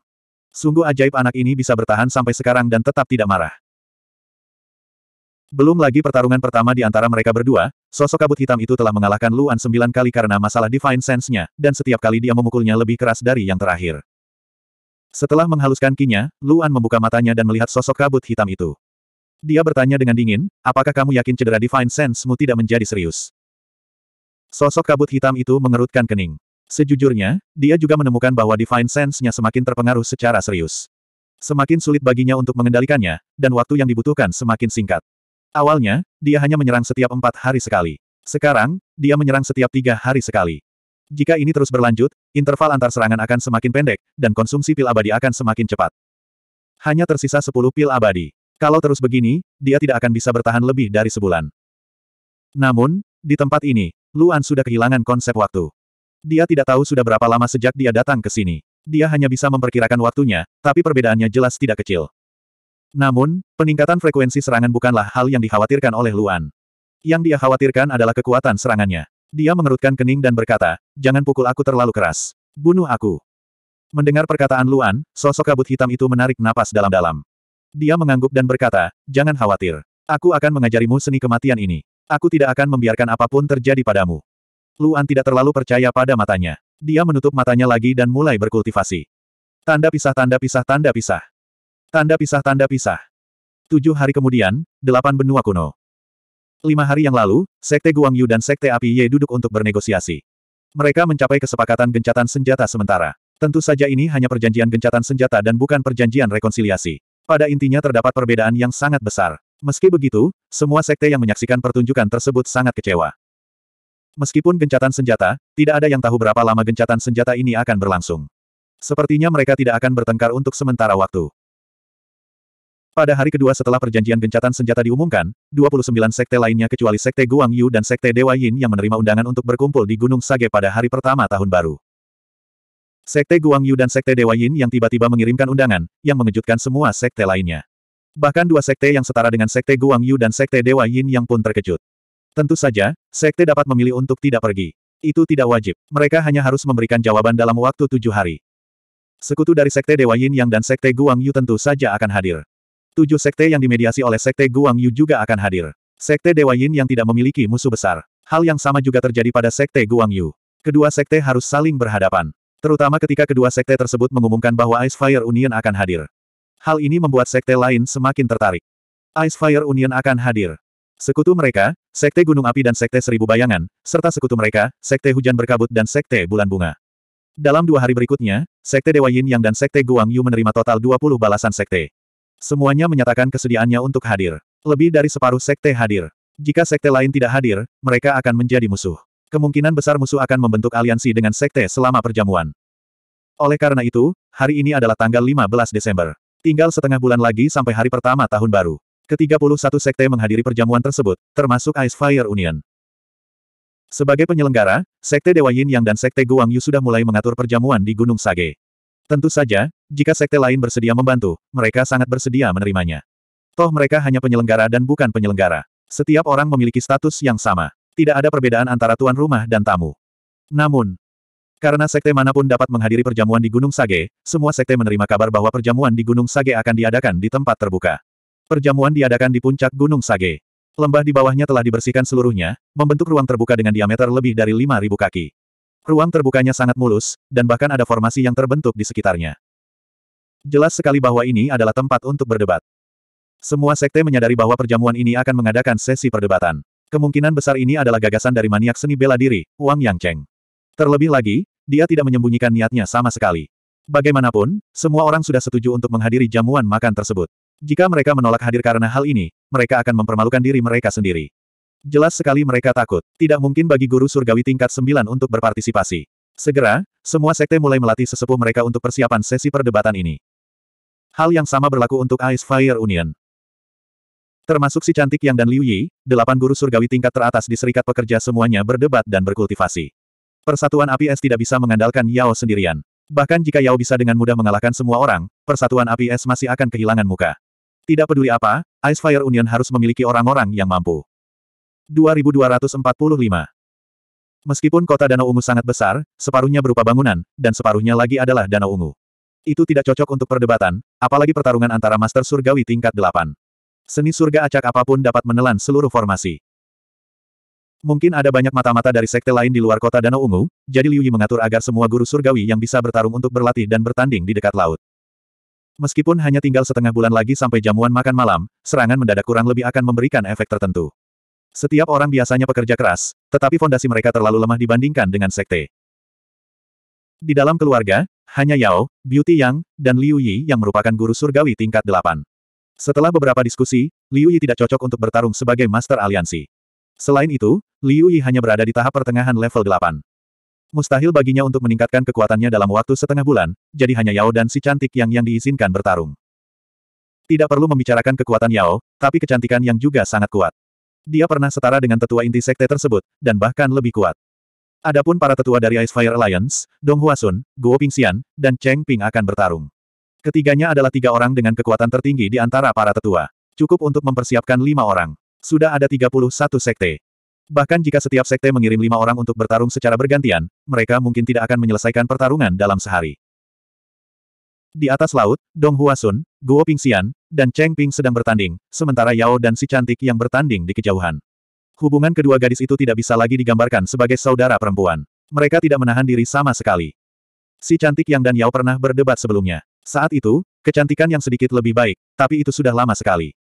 Sungguh ajaib anak ini bisa bertahan sampai sekarang dan tetap tidak marah. Belum lagi pertarungan pertama di antara mereka berdua, sosok kabut hitam itu telah mengalahkan Luan sembilan kali karena masalah Divine Sense-nya, dan setiap kali dia memukulnya lebih keras dari yang terakhir. Setelah menghaluskan kinya, Luan membuka matanya dan melihat sosok kabut hitam itu. Dia bertanya dengan dingin, apakah kamu yakin cedera Divine Sense-mu tidak menjadi serius? Sosok kabut hitam itu mengerutkan kening. Sejujurnya, dia juga menemukan bahwa Divine Sense-nya semakin terpengaruh secara serius. Semakin sulit baginya untuk mengendalikannya, dan waktu yang dibutuhkan semakin singkat. Awalnya, dia hanya menyerang setiap empat hari sekali. Sekarang, dia menyerang setiap tiga hari sekali. Jika ini terus berlanjut, interval antar serangan akan semakin pendek, dan konsumsi pil abadi akan semakin cepat. Hanya tersisa sepuluh pil abadi. Kalau terus begini, dia tidak akan bisa bertahan lebih dari sebulan. Namun, di tempat ini, Luan sudah kehilangan konsep waktu. Dia tidak tahu sudah berapa lama sejak dia datang ke sini. Dia hanya bisa memperkirakan waktunya, tapi perbedaannya jelas tidak kecil. Namun, peningkatan frekuensi serangan bukanlah hal yang dikhawatirkan oleh Luan. Yang dia khawatirkan adalah kekuatan serangannya. Dia mengerutkan kening dan berkata, jangan pukul aku terlalu keras. Bunuh aku. Mendengar perkataan Luan, sosok kabut hitam itu menarik napas dalam-dalam. Dia mengangguk dan berkata, jangan khawatir. Aku akan mengajarimu seni kematian ini. Aku tidak akan membiarkan apapun terjadi padamu. Luan tidak terlalu percaya pada matanya. Dia menutup matanya lagi dan mulai berkultivasi. Tanda pisah tanda pisah tanda pisah. Tanda pisah tanda pisah. Tujuh hari kemudian, delapan benua kuno. Lima hari yang lalu, Sekte Guangyu dan Sekte Api Ye duduk untuk bernegosiasi. Mereka mencapai kesepakatan gencatan senjata sementara. Tentu saja ini hanya perjanjian gencatan senjata dan bukan perjanjian rekonsiliasi. Pada intinya terdapat perbedaan yang sangat besar. Meski begitu, semua sekte yang menyaksikan pertunjukan tersebut sangat kecewa. Meskipun gencatan senjata, tidak ada yang tahu berapa lama gencatan senjata ini akan berlangsung. Sepertinya mereka tidak akan bertengkar untuk sementara waktu. Pada hari kedua setelah perjanjian gencatan senjata diumumkan, 29 sekte lainnya kecuali sekte Guang Yu dan sekte Dewa Yin yang menerima undangan untuk berkumpul di Gunung Sage pada hari pertama tahun baru. Sekte Guang Yu dan sekte Dewa Yin yang tiba-tiba mengirimkan undangan, yang mengejutkan semua sekte lainnya. Bahkan dua sekte yang setara dengan sekte Guang Yu dan sekte Dewa Yin yang pun terkejut. Tentu saja, sekte dapat memilih untuk tidak pergi. Itu tidak wajib. Mereka hanya harus memberikan jawaban dalam waktu tujuh hari. Sekutu dari sekte Dewa Yin Yang dan sekte Guang Yu tentu saja akan hadir. Tujuh sekte yang dimediasi oleh sekte Guang Yu juga akan hadir. Sekte Dewa Yin Yang tidak memiliki musuh besar. Hal yang sama juga terjadi pada sekte Guang Yu. Kedua sekte harus saling berhadapan. Terutama ketika kedua sekte tersebut mengumumkan bahwa Ice Fire Union akan hadir. Hal ini membuat sekte lain semakin tertarik. Ice Fire Union akan hadir. Sekutu mereka, Sekte Gunung Api dan Sekte Seribu Bayangan, serta sekutu mereka, Sekte Hujan Berkabut dan Sekte Bulan Bunga. Dalam dua hari berikutnya, Sekte Dewa Yin Yang dan Sekte Guang Yu menerima total 20 balasan Sekte. Semuanya menyatakan kesediaannya untuk hadir. Lebih dari separuh Sekte hadir. Jika Sekte lain tidak hadir, mereka akan menjadi musuh. Kemungkinan besar musuh akan membentuk aliansi dengan Sekte selama perjamuan. Oleh karena itu, hari ini adalah tanggal 15 Desember. Tinggal setengah bulan lagi sampai hari pertama tahun baru. Ke-31 sekte menghadiri perjamuan tersebut, termasuk Ice Fire Union. Sebagai penyelenggara, Sekte Dewa Yin Yang dan Sekte Guang Yu sudah mulai mengatur perjamuan di Gunung Sage. Tentu saja, jika sekte lain bersedia membantu, mereka sangat bersedia menerimanya. Toh mereka hanya penyelenggara dan bukan penyelenggara. Setiap orang memiliki status yang sama. Tidak ada perbedaan antara tuan rumah dan tamu. Namun, karena sekte manapun dapat menghadiri perjamuan di Gunung Sage, semua sekte menerima kabar bahwa perjamuan di Gunung Sage akan diadakan di tempat terbuka. Perjamuan diadakan di puncak Gunung Sage. Lembah di bawahnya telah dibersihkan seluruhnya, membentuk ruang terbuka dengan diameter lebih dari 5.000 kaki. Ruang terbukanya sangat mulus, dan bahkan ada formasi yang terbentuk di sekitarnya. Jelas sekali bahwa ini adalah tempat untuk berdebat. Semua sekte menyadari bahwa perjamuan ini akan mengadakan sesi perdebatan. Kemungkinan besar ini adalah gagasan dari maniak seni bela diri, Wang Yangcheng. Terlebih lagi, dia tidak menyembunyikan niatnya sama sekali. Bagaimanapun, semua orang sudah setuju untuk menghadiri jamuan makan tersebut. Jika mereka menolak hadir karena hal ini, mereka akan mempermalukan diri mereka sendiri. Jelas sekali mereka takut. Tidak mungkin bagi guru surgawi tingkat 9 untuk berpartisipasi. Segera, semua sekte mulai melatih sesepuh mereka untuk persiapan sesi perdebatan ini. Hal yang sama berlaku untuk Ice Fire Union. Termasuk si cantik yang dan Liu Yi, delapan guru surgawi tingkat teratas di serikat pekerja semuanya berdebat dan berkultivasi. Persatuan Api Es tidak bisa mengandalkan Yao sendirian. Bahkan jika Yao bisa dengan mudah mengalahkan semua orang, persatuan Api Es masih akan kehilangan muka. Tidak peduli apa, Ice Fire Union harus memiliki orang-orang yang mampu. 2245 Meskipun kota Danau Ungu sangat besar, separuhnya berupa bangunan, dan separuhnya lagi adalah Danau Ungu. Itu tidak cocok untuk perdebatan, apalagi pertarungan antara Master Surgawi tingkat 8. Seni surga acak apapun dapat menelan seluruh formasi. Mungkin ada banyak mata-mata dari sekte lain di luar kota Danau Ungu, jadi Liu Yi mengatur agar semua guru surgawi yang bisa bertarung untuk berlatih dan bertanding di dekat laut. Meskipun hanya tinggal setengah bulan lagi sampai jamuan makan malam, serangan mendadak kurang lebih akan memberikan efek tertentu. Setiap orang biasanya pekerja keras, tetapi fondasi mereka terlalu lemah dibandingkan dengan sekte. Di dalam keluarga, hanya Yao, Beauty Yang, dan Liu Yi yang merupakan guru surgawi tingkat delapan. Setelah beberapa diskusi, Liu Yi tidak cocok untuk bertarung sebagai Master Aliansi. Selain itu, Liu Yi hanya berada di tahap pertengahan level 8 mustahil baginya untuk meningkatkan kekuatannya dalam waktu setengah bulan, jadi hanya Yao dan si cantik yang yang diizinkan bertarung. Tidak perlu membicarakan kekuatan Yao, tapi kecantikan yang juga sangat kuat. Dia pernah setara dengan tetua inti sekte tersebut, dan bahkan lebih kuat. Adapun para tetua dari Ice Fire Alliance, Dong Huasun, Guo Pingxian, dan Cheng Ping akan bertarung. Ketiganya adalah tiga orang dengan kekuatan tertinggi di antara para tetua. Cukup untuk mempersiapkan lima orang. Sudah ada 31 sekte. Bahkan jika setiap sekte mengirim lima orang untuk bertarung secara bergantian, mereka mungkin tidak akan menyelesaikan pertarungan dalam sehari. Di atas laut, Dong Huasun, Guo Pingxian, dan Cheng Ping sedang bertanding, sementara Yao dan si cantik yang bertanding di kejauhan. Hubungan kedua gadis itu tidak bisa lagi digambarkan sebagai saudara perempuan. Mereka tidak menahan diri sama sekali. Si cantik yang dan Yao pernah berdebat sebelumnya. Saat itu, kecantikan yang sedikit lebih baik, tapi itu sudah lama sekali.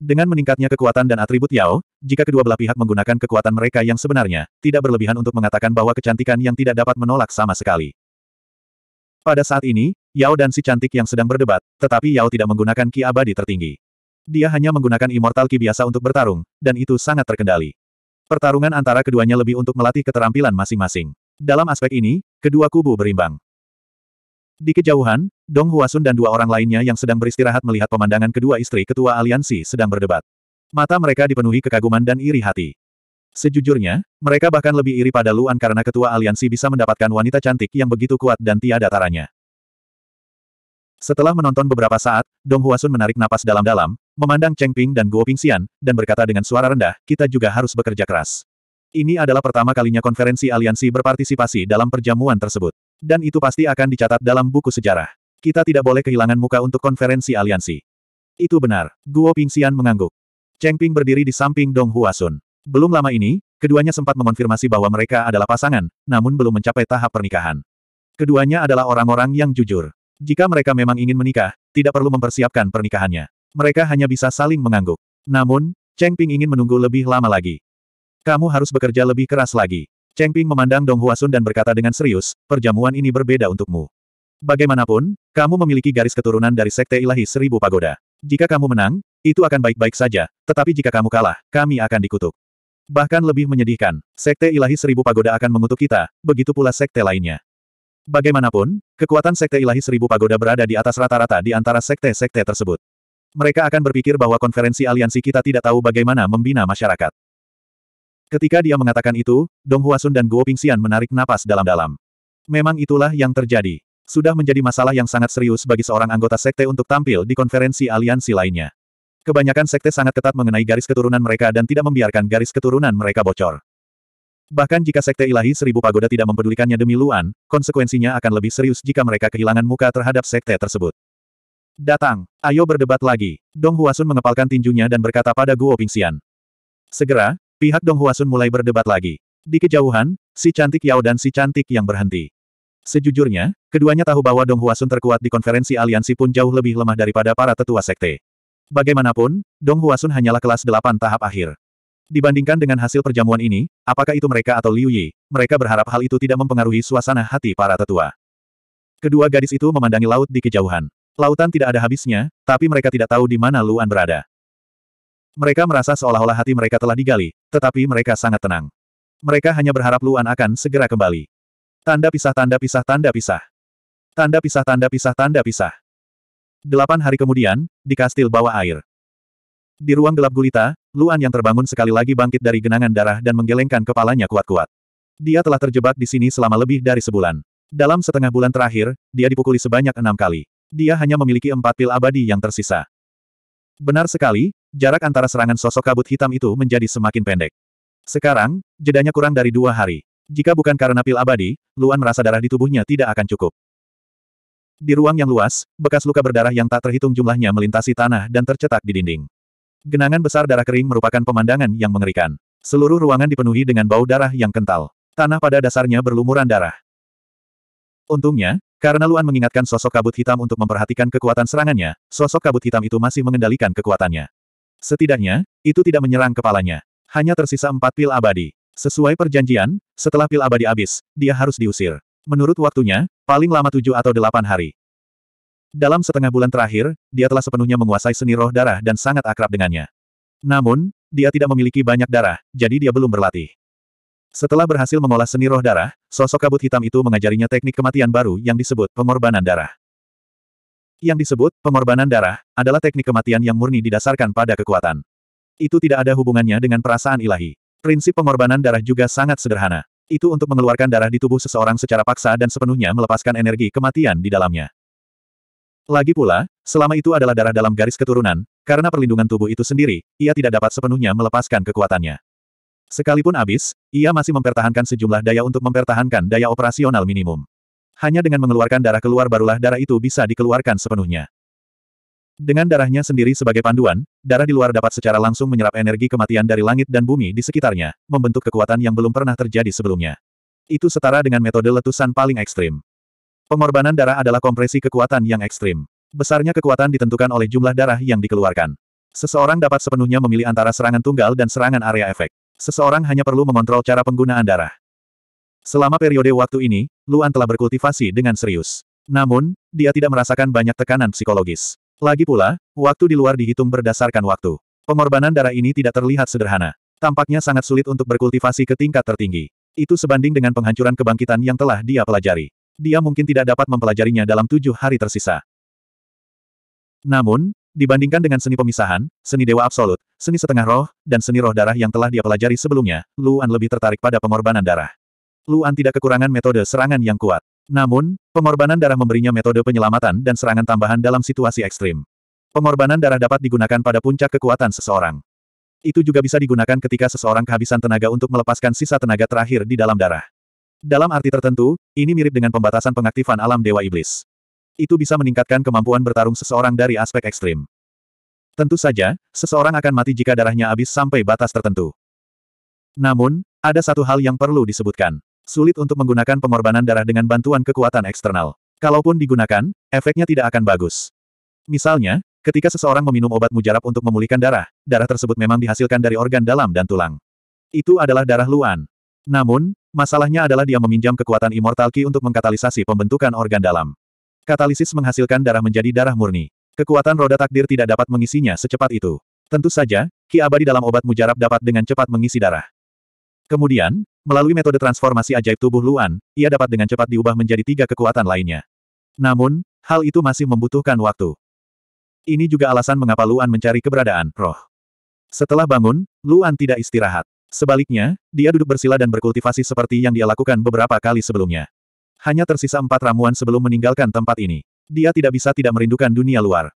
Dengan meningkatnya kekuatan dan atribut Yao, jika kedua belah pihak menggunakan kekuatan mereka yang sebenarnya, tidak berlebihan untuk mengatakan bahwa kecantikan yang tidak dapat menolak sama sekali. Pada saat ini, Yao dan si cantik yang sedang berdebat, tetapi Yao tidak menggunakan ki abadi tertinggi. Dia hanya menggunakan immortal ki biasa untuk bertarung, dan itu sangat terkendali. Pertarungan antara keduanya lebih untuk melatih keterampilan masing-masing. Dalam aspek ini, kedua kubu berimbang. Di kejauhan, Dong Huasun dan dua orang lainnya yang sedang beristirahat melihat pemandangan kedua istri ketua aliansi sedang berdebat. Mata mereka dipenuhi kekaguman dan iri hati. Sejujurnya, mereka bahkan lebih iri pada Luan karena ketua aliansi bisa mendapatkan wanita cantik yang begitu kuat dan tiada taranya. Setelah menonton beberapa saat, Dong Huasun menarik napas dalam-dalam, memandang Cheng Ping dan Guo Pingxian, dan berkata dengan suara rendah, kita juga harus bekerja keras. Ini adalah pertama kalinya konferensi aliansi berpartisipasi dalam perjamuan tersebut. Dan itu pasti akan dicatat dalam buku sejarah. Kita tidak boleh kehilangan muka untuk konferensi aliansi. Itu benar. Guo Pingxian mengangguk. Cheng Ping berdiri di samping Dong Huasun. Belum lama ini, keduanya sempat mengonfirmasi bahwa mereka adalah pasangan, namun belum mencapai tahap pernikahan. Keduanya adalah orang-orang yang jujur. Jika mereka memang ingin menikah, tidak perlu mempersiapkan pernikahannya. Mereka hanya bisa saling mengangguk. Namun, Cheng Ping ingin menunggu lebih lama lagi. Kamu harus bekerja lebih keras lagi. Cheng Ping memandang Dong Huasun dan berkata dengan serius, perjamuan ini berbeda untukmu. Bagaimanapun, kamu memiliki garis keturunan dari Sekte Ilahi Seribu Pagoda. Jika kamu menang, itu akan baik-baik saja, tetapi jika kamu kalah, kami akan dikutuk. Bahkan lebih menyedihkan, Sekte Ilahi Seribu Pagoda akan mengutuk kita, begitu pula Sekte lainnya. Bagaimanapun, kekuatan Sekte Ilahi Seribu Pagoda berada di atas rata-rata di antara Sekte-Sekte tersebut. Mereka akan berpikir bahwa konferensi aliansi kita tidak tahu bagaimana membina masyarakat. Ketika dia mengatakan itu, Dong Huasun dan Guo Pingxian menarik napas dalam-dalam. Memang itulah yang terjadi. Sudah menjadi masalah yang sangat serius bagi seorang anggota sekte untuk tampil di konferensi aliansi lainnya. Kebanyakan sekte sangat ketat mengenai garis keturunan mereka dan tidak membiarkan garis keturunan mereka bocor. Bahkan jika sekte ilahi seribu pagoda tidak mempedulikannya demi Luan, konsekuensinya akan lebih serius jika mereka kehilangan muka terhadap sekte tersebut. Datang, ayo berdebat lagi. Dong Huasun mengepalkan tinjunya dan berkata pada Guo Pingxian. Segera, Pihak Dong Huasun mulai berdebat lagi. Di kejauhan, si cantik Yao dan si cantik yang berhenti. Sejujurnya, keduanya tahu bahwa Dong Huasun terkuat di konferensi aliansi pun jauh lebih lemah daripada para tetua sekte. Bagaimanapun, Dong Huasun hanyalah kelas 8 tahap akhir. Dibandingkan dengan hasil perjamuan ini, apakah itu mereka atau Liu Yi, mereka berharap hal itu tidak mempengaruhi suasana hati para tetua. Kedua gadis itu memandangi laut di kejauhan. Lautan tidak ada habisnya, tapi mereka tidak tahu di mana Luan berada. Mereka merasa seolah-olah hati mereka telah digali, tetapi mereka sangat tenang. Mereka hanya berharap Luan akan segera kembali. Tanda pisah tanda pisah tanda pisah. Tanda pisah tanda pisah tanda pisah. Delapan hari kemudian, di kastil bawah air. Di ruang gelap gulita, Luan yang terbangun sekali lagi bangkit dari genangan darah dan menggelengkan kepalanya kuat-kuat. Dia telah terjebak di sini selama lebih dari sebulan. Dalam setengah bulan terakhir, dia dipukuli sebanyak enam kali. Dia hanya memiliki empat pil abadi yang tersisa. Benar sekali, Jarak antara serangan sosok kabut hitam itu menjadi semakin pendek. Sekarang, jedanya kurang dari dua hari. Jika bukan karena pil abadi, Luan merasa darah di tubuhnya tidak akan cukup. Di ruang yang luas, bekas luka berdarah yang tak terhitung jumlahnya melintasi tanah dan tercetak di dinding. Genangan besar darah kering merupakan pemandangan yang mengerikan. Seluruh ruangan dipenuhi dengan bau darah yang kental. Tanah pada dasarnya berlumuran darah. Untungnya, karena Luan mengingatkan sosok kabut hitam untuk memperhatikan kekuatan serangannya, sosok kabut hitam itu masih mengendalikan kekuatannya. Setidaknya, itu tidak menyerang kepalanya. Hanya tersisa empat pil abadi. Sesuai perjanjian, setelah pil abadi habis, dia harus diusir. Menurut waktunya, paling lama tujuh atau delapan hari. Dalam setengah bulan terakhir, dia telah sepenuhnya menguasai seni roh darah dan sangat akrab dengannya. Namun, dia tidak memiliki banyak darah, jadi dia belum berlatih. Setelah berhasil mengolah seni roh darah, sosok kabut hitam itu mengajarinya teknik kematian baru yang disebut pengorbanan darah. Yang disebut, pengorbanan darah, adalah teknik kematian yang murni didasarkan pada kekuatan. Itu tidak ada hubungannya dengan perasaan ilahi. Prinsip pengorbanan darah juga sangat sederhana. Itu untuk mengeluarkan darah di tubuh seseorang secara paksa dan sepenuhnya melepaskan energi kematian di dalamnya. Lagi pula, selama itu adalah darah dalam garis keturunan, karena perlindungan tubuh itu sendiri, ia tidak dapat sepenuhnya melepaskan kekuatannya. Sekalipun habis, ia masih mempertahankan sejumlah daya untuk mempertahankan daya operasional minimum. Hanya dengan mengeluarkan darah keluar barulah darah itu bisa dikeluarkan sepenuhnya. Dengan darahnya sendiri sebagai panduan, darah di luar dapat secara langsung menyerap energi kematian dari langit dan bumi di sekitarnya, membentuk kekuatan yang belum pernah terjadi sebelumnya. Itu setara dengan metode letusan paling ekstrim. Pengorbanan darah adalah kompresi kekuatan yang ekstrim. Besarnya kekuatan ditentukan oleh jumlah darah yang dikeluarkan. Seseorang dapat sepenuhnya memilih antara serangan tunggal dan serangan area efek. Seseorang hanya perlu mengontrol cara penggunaan darah. Selama periode waktu ini, Luan telah berkultivasi dengan serius. Namun, dia tidak merasakan banyak tekanan psikologis. Lagi pula, waktu di luar dihitung berdasarkan waktu. Pengorbanan darah ini tidak terlihat sederhana. Tampaknya sangat sulit untuk berkultivasi ke tingkat tertinggi. Itu sebanding dengan penghancuran kebangkitan yang telah dia pelajari. Dia mungkin tidak dapat mempelajarinya dalam tujuh hari tersisa. Namun, dibandingkan dengan seni pemisahan, seni dewa absolut, seni setengah roh, dan seni roh darah yang telah dia pelajari sebelumnya, Luan lebih tertarik pada pengorbanan darah. Luan tidak kekurangan metode serangan yang kuat. Namun, pengorbanan darah memberinya metode penyelamatan dan serangan tambahan dalam situasi ekstrim. Pengorbanan darah dapat digunakan pada puncak kekuatan seseorang. Itu juga bisa digunakan ketika seseorang kehabisan tenaga untuk melepaskan sisa tenaga terakhir di dalam darah. Dalam arti tertentu, ini mirip dengan pembatasan pengaktifan alam Dewa Iblis. Itu bisa meningkatkan kemampuan bertarung seseorang dari aspek ekstrim. Tentu saja, seseorang akan mati jika darahnya habis sampai batas tertentu. Namun, ada satu hal yang perlu disebutkan. Sulit untuk menggunakan pengorbanan darah dengan bantuan kekuatan eksternal. Kalaupun digunakan, efeknya tidak akan bagus. Misalnya, ketika seseorang meminum obat mujarab untuk memulihkan darah, darah tersebut memang dihasilkan dari organ dalam dan tulang. Itu adalah darah luan. Namun, masalahnya adalah dia meminjam kekuatan immortal ki untuk mengkatalisasi pembentukan organ dalam. Katalisis menghasilkan darah menjadi darah murni. Kekuatan roda takdir tidak dapat mengisinya secepat itu. Tentu saja, ki abadi dalam obat mujarab dapat dengan cepat mengisi darah. Kemudian, Melalui metode transformasi ajaib tubuh Luan, ia dapat dengan cepat diubah menjadi tiga kekuatan lainnya. Namun, hal itu masih membutuhkan waktu. Ini juga alasan mengapa Luan mencari keberadaan roh. Setelah bangun, Luan tidak istirahat. Sebaliknya, dia duduk bersila dan berkultivasi seperti yang dia lakukan beberapa kali sebelumnya. Hanya tersisa empat ramuan sebelum meninggalkan tempat ini. Dia tidak bisa tidak merindukan dunia luar.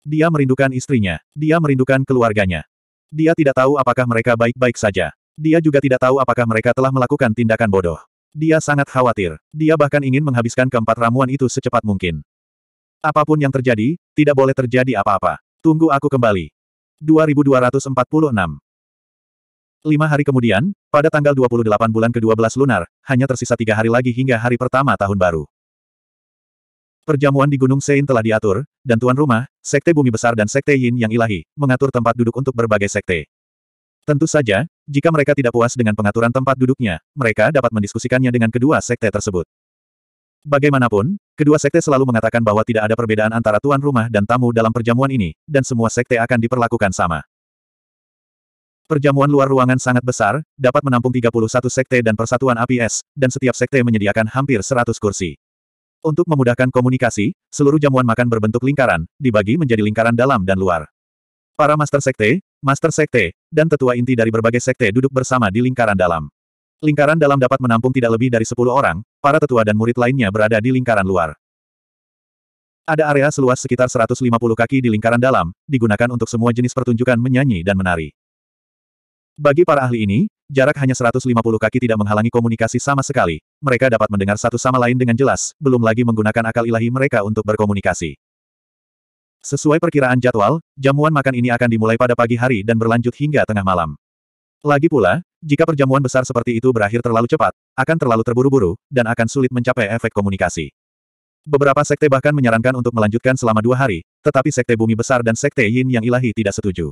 Dia merindukan istrinya. Dia merindukan keluarganya. Dia tidak tahu apakah mereka baik-baik saja. Dia juga tidak tahu apakah mereka telah melakukan tindakan bodoh. Dia sangat khawatir. Dia bahkan ingin menghabiskan keempat ramuan itu secepat mungkin. Apapun yang terjadi, tidak boleh terjadi apa-apa. Tunggu aku kembali. 2246 Lima hari kemudian, pada tanggal 28 bulan ke-12 lunar, hanya tersisa tiga hari lagi hingga hari pertama tahun baru. Perjamuan di Gunung Sein telah diatur, dan tuan rumah, Sekte Bumi Besar dan Sekte Yin Yang Ilahi, mengatur tempat duduk untuk berbagai sekte. Tentu saja, jika mereka tidak puas dengan pengaturan tempat duduknya, mereka dapat mendiskusikannya dengan kedua sekte tersebut. Bagaimanapun, kedua sekte selalu mengatakan bahwa tidak ada perbedaan antara tuan rumah dan tamu dalam perjamuan ini, dan semua sekte akan diperlakukan sama. Perjamuan luar ruangan sangat besar, dapat menampung 31 sekte dan persatuan APS, dan setiap sekte menyediakan hampir 100 kursi. Untuk memudahkan komunikasi, seluruh jamuan makan berbentuk lingkaran, dibagi menjadi lingkaran dalam dan luar. Para Master Sekte, Master Sekte, dan tetua inti dari berbagai sekte duduk bersama di lingkaran dalam. Lingkaran dalam dapat menampung tidak lebih dari 10 orang, para tetua dan murid lainnya berada di lingkaran luar. Ada area seluas sekitar 150 kaki di lingkaran dalam, digunakan untuk semua jenis pertunjukan menyanyi dan menari. Bagi para ahli ini, jarak hanya 150 kaki tidak menghalangi komunikasi sama sekali, mereka dapat mendengar satu sama lain dengan jelas, belum lagi menggunakan akal ilahi mereka untuk berkomunikasi. Sesuai perkiraan jadwal, jamuan makan ini akan dimulai pada pagi hari dan berlanjut hingga tengah malam. Lagi pula, jika perjamuan besar seperti itu berakhir terlalu cepat, akan terlalu terburu-buru, dan akan sulit mencapai efek komunikasi. Beberapa sekte bahkan menyarankan untuk melanjutkan selama dua hari, tetapi sekte bumi besar dan sekte yin yang ilahi tidak setuju.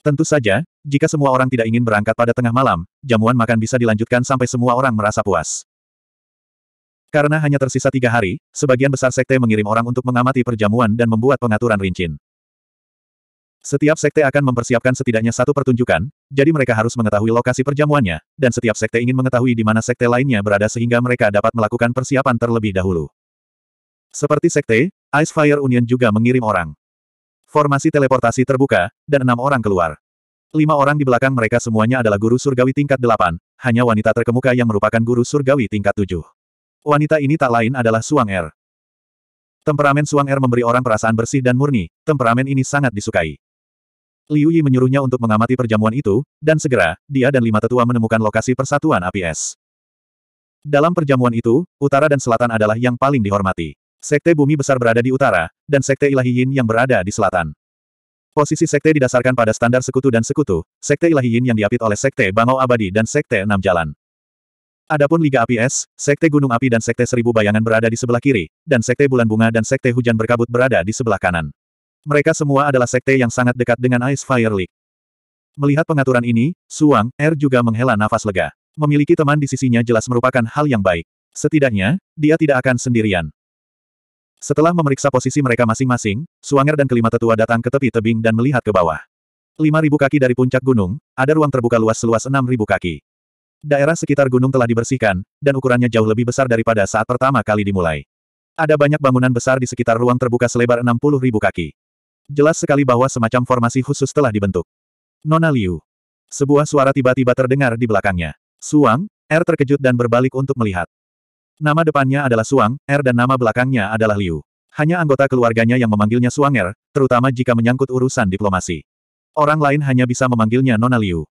Tentu saja, jika semua orang tidak ingin berangkat pada tengah malam, jamuan makan bisa dilanjutkan sampai semua orang merasa puas. Karena hanya tersisa tiga hari, sebagian besar sekte mengirim orang untuk mengamati perjamuan dan membuat pengaturan rincin. Setiap sekte akan mempersiapkan setidaknya satu pertunjukan, jadi mereka harus mengetahui lokasi perjamuannya, dan setiap sekte ingin mengetahui di mana sekte lainnya berada sehingga mereka dapat melakukan persiapan terlebih dahulu. Seperti sekte, Ice Fire Union juga mengirim orang. Formasi teleportasi terbuka, dan enam orang keluar. Lima orang di belakang mereka semuanya adalah guru surgawi tingkat delapan, hanya wanita terkemuka yang merupakan guru surgawi tingkat tujuh. Wanita ini tak lain adalah Suang Er. Temperamen Suang Er memberi orang perasaan bersih dan murni, temperamen ini sangat disukai. Liu Yi menyuruhnya untuk mengamati perjamuan itu, dan segera, dia dan lima tetua menemukan lokasi persatuan api es. Dalam perjamuan itu, utara dan selatan adalah yang paling dihormati. Sekte bumi besar berada di utara, dan sekte ilahi yin yang berada di selatan. Posisi sekte didasarkan pada standar sekutu dan sekutu, sekte ilahi yin yang diapit oleh sekte bangau abadi dan sekte enam jalan. Adapun Liga Api Es, Sekte Gunung Api dan Sekte Seribu Bayangan berada di sebelah kiri, dan Sekte Bulan Bunga dan Sekte Hujan Berkabut berada di sebelah kanan. Mereka semua adalah sekte yang sangat dekat dengan Ice Fire League. Melihat pengaturan ini, Suang, Er juga menghela nafas lega. Memiliki teman di sisinya jelas merupakan hal yang baik. Setidaknya, dia tidak akan sendirian. Setelah memeriksa posisi mereka masing-masing, Suang Suanger dan kelima tetua datang ke tepi tebing dan melihat ke bawah. 5.000 kaki dari puncak gunung, ada ruang terbuka luas seluas 6.000 kaki. Daerah sekitar gunung telah dibersihkan, dan ukurannya jauh lebih besar daripada saat pertama kali dimulai. Ada banyak bangunan besar di sekitar ruang terbuka selebar 60 ribu kaki. Jelas sekali bahwa semacam formasi khusus telah dibentuk. Nona Liu. Sebuah suara tiba-tiba terdengar di belakangnya. Suang, Er terkejut dan berbalik untuk melihat. Nama depannya adalah Suang, Er dan nama belakangnya adalah Liu. Hanya anggota keluarganya yang memanggilnya Suang Er, terutama jika menyangkut urusan diplomasi. Orang lain hanya bisa memanggilnya Nona Liu.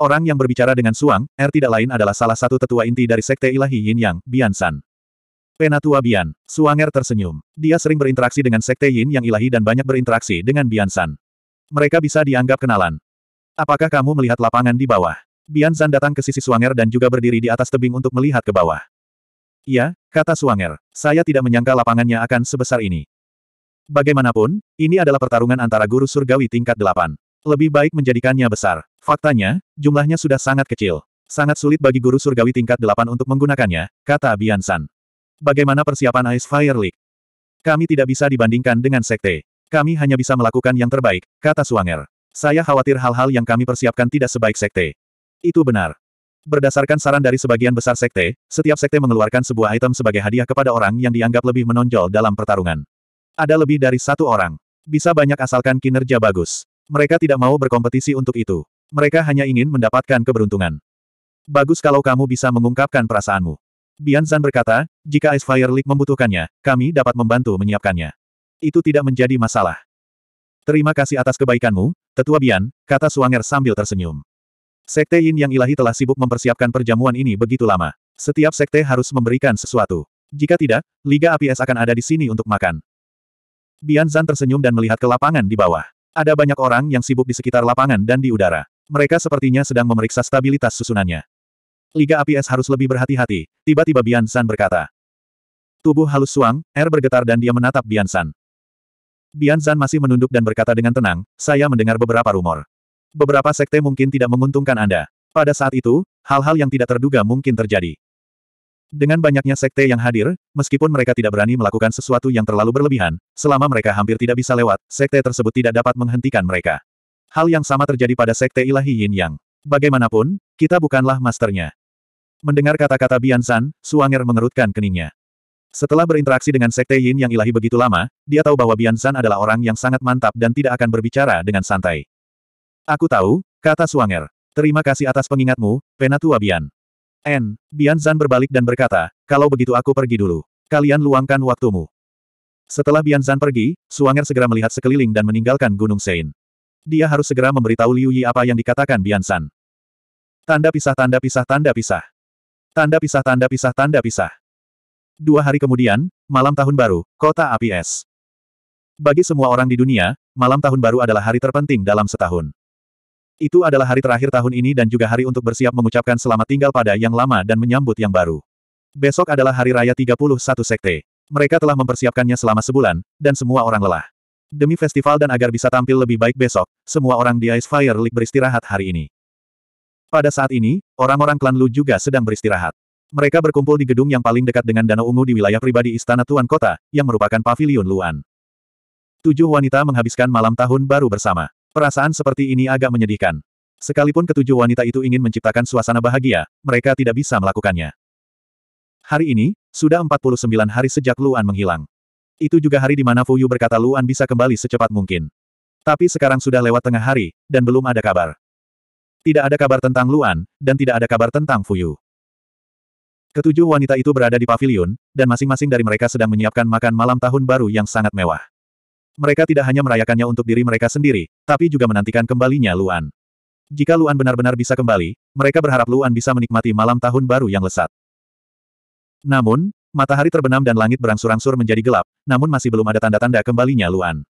Orang yang berbicara dengan Suang, Er tidak lain adalah salah satu tetua inti dari Sekte Ilahi Yin Yang, Bian San. Penatua Bian, Suang Er tersenyum. Dia sering berinteraksi dengan Sekte Yin Yang Ilahi dan banyak berinteraksi dengan Bian San. Mereka bisa dianggap kenalan. Apakah kamu melihat lapangan di bawah? Bian San datang ke sisi Suang Er dan juga berdiri di atas tebing untuk melihat ke bawah. Iya, kata Suang Er, saya tidak menyangka lapangannya akan sebesar ini. Bagaimanapun, ini adalah pertarungan antara guru surgawi tingkat delapan. Lebih baik menjadikannya besar. Faktanya, jumlahnya sudah sangat kecil. Sangat sulit bagi guru surgawi tingkat delapan untuk menggunakannya, kata Bian Bagaimana persiapan Ice Fire League? Kami tidak bisa dibandingkan dengan sekte. Kami hanya bisa melakukan yang terbaik, kata Suanger. Saya khawatir hal-hal yang kami persiapkan tidak sebaik sekte. Itu benar. Berdasarkan saran dari sebagian besar sekte, setiap sekte mengeluarkan sebuah item sebagai hadiah kepada orang yang dianggap lebih menonjol dalam pertarungan. Ada lebih dari satu orang. Bisa banyak asalkan kinerja bagus. Mereka tidak mau berkompetisi untuk itu. Mereka hanya ingin mendapatkan keberuntungan. Bagus kalau kamu bisa mengungkapkan perasaanmu. Bian Zan berkata, jika Ice Fire League membutuhkannya, kami dapat membantu menyiapkannya. Itu tidak menjadi masalah. Terima kasih atas kebaikanmu, Tetua Bian, kata Suanger sambil tersenyum. Sekte Yin yang ilahi telah sibuk mempersiapkan perjamuan ini begitu lama. Setiap sekte harus memberikan sesuatu. Jika tidak, Liga APS akan ada di sini untuk makan. Bian Zan tersenyum dan melihat ke lapangan di bawah. Ada banyak orang yang sibuk di sekitar lapangan dan di udara. Mereka sepertinya sedang memeriksa stabilitas susunannya. Liga APS harus lebih berhati-hati, tiba-tiba Bian San berkata. Tubuh halus suang, air bergetar dan dia menatap Bian San. Bian San masih menunduk dan berkata dengan tenang, saya mendengar beberapa rumor. Beberapa sekte mungkin tidak menguntungkan Anda. Pada saat itu, hal-hal yang tidak terduga mungkin terjadi. Dengan banyaknya sekte yang hadir, meskipun mereka tidak berani melakukan sesuatu yang terlalu berlebihan, selama mereka hampir tidak bisa lewat, sekte tersebut tidak dapat menghentikan mereka. Hal yang sama terjadi pada sekte ilahi Yin Yang. Bagaimanapun, kita bukanlah masternya. Mendengar kata-kata Bian San, Suanger mengerutkan keningnya. Setelah berinteraksi dengan sekte Yin yang ilahi begitu lama, dia tahu bahwa Bian San adalah orang yang sangat mantap dan tidak akan berbicara dengan santai. Aku tahu, kata Suanger. Terima kasih atas pengingatmu, Penatua Bian. N. Bian Zan berbalik dan berkata, kalau begitu aku pergi dulu. Kalian luangkan waktumu. Setelah Bian Zan pergi, Suanger segera melihat sekeliling dan meninggalkan Gunung Sein. Dia harus segera memberitahu Liu Yi apa yang dikatakan Bian Zan. Tanda pisah tanda pisah tanda pisah. Tanda pisah tanda pisah tanda pisah. Dua hari kemudian, malam tahun baru, kota api es. Bagi semua orang di dunia, malam tahun baru adalah hari terpenting dalam setahun. Itu adalah hari terakhir tahun ini dan juga hari untuk bersiap mengucapkan selamat tinggal pada yang lama dan menyambut yang baru. Besok adalah hari raya 31 sekte. Mereka telah mempersiapkannya selama sebulan, dan semua orang lelah. Demi festival dan agar bisa tampil lebih baik besok, semua orang di Ice Fire League beristirahat hari ini. Pada saat ini, orang-orang klan Lu juga sedang beristirahat. Mereka berkumpul di gedung yang paling dekat dengan Danau Ungu di wilayah pribadi Istana Tuan Kota, yang merupakan Paviliun Luan. Tujuh wanita menghabiskan malam tahun baru bersama. Perasaan seperti ini agak menyedihkan. Sekalipun ketujuh wanita itu ingin menciptakan suasana bahagia, mereka tidak bisa melakukannya. Hari ini, sudah 49 hari sejak Luan menghilang. Itu juga hari di mana Fuyu berkata Luan bisa kembali secepat mungkin. Tapi sekarang sudah lewat tengah hari, dan belum ada kabar. Tidak ada kabar tentang Luan, dan tidak ada kabar tentang Fuyu. Ketujuh wanita itu berada di pavilion, dan masing-masing dari mereka sedang menyiapkan makan malam tahun baru yang sangat mewah. Mereka tidak hanya merayakannya untuk diri mereka sendiri, tapi juga menantikan kembalinya Luan. Jika Luan benar-benar bisa kembali, mereka berharap Luan bisa menikmati malam tahun baru yang lesat. Namun, matahari terbenam dan langit berangsur-angsur menjadi gelap, namun masih belum ada tanda-tanda kembalinya Luan.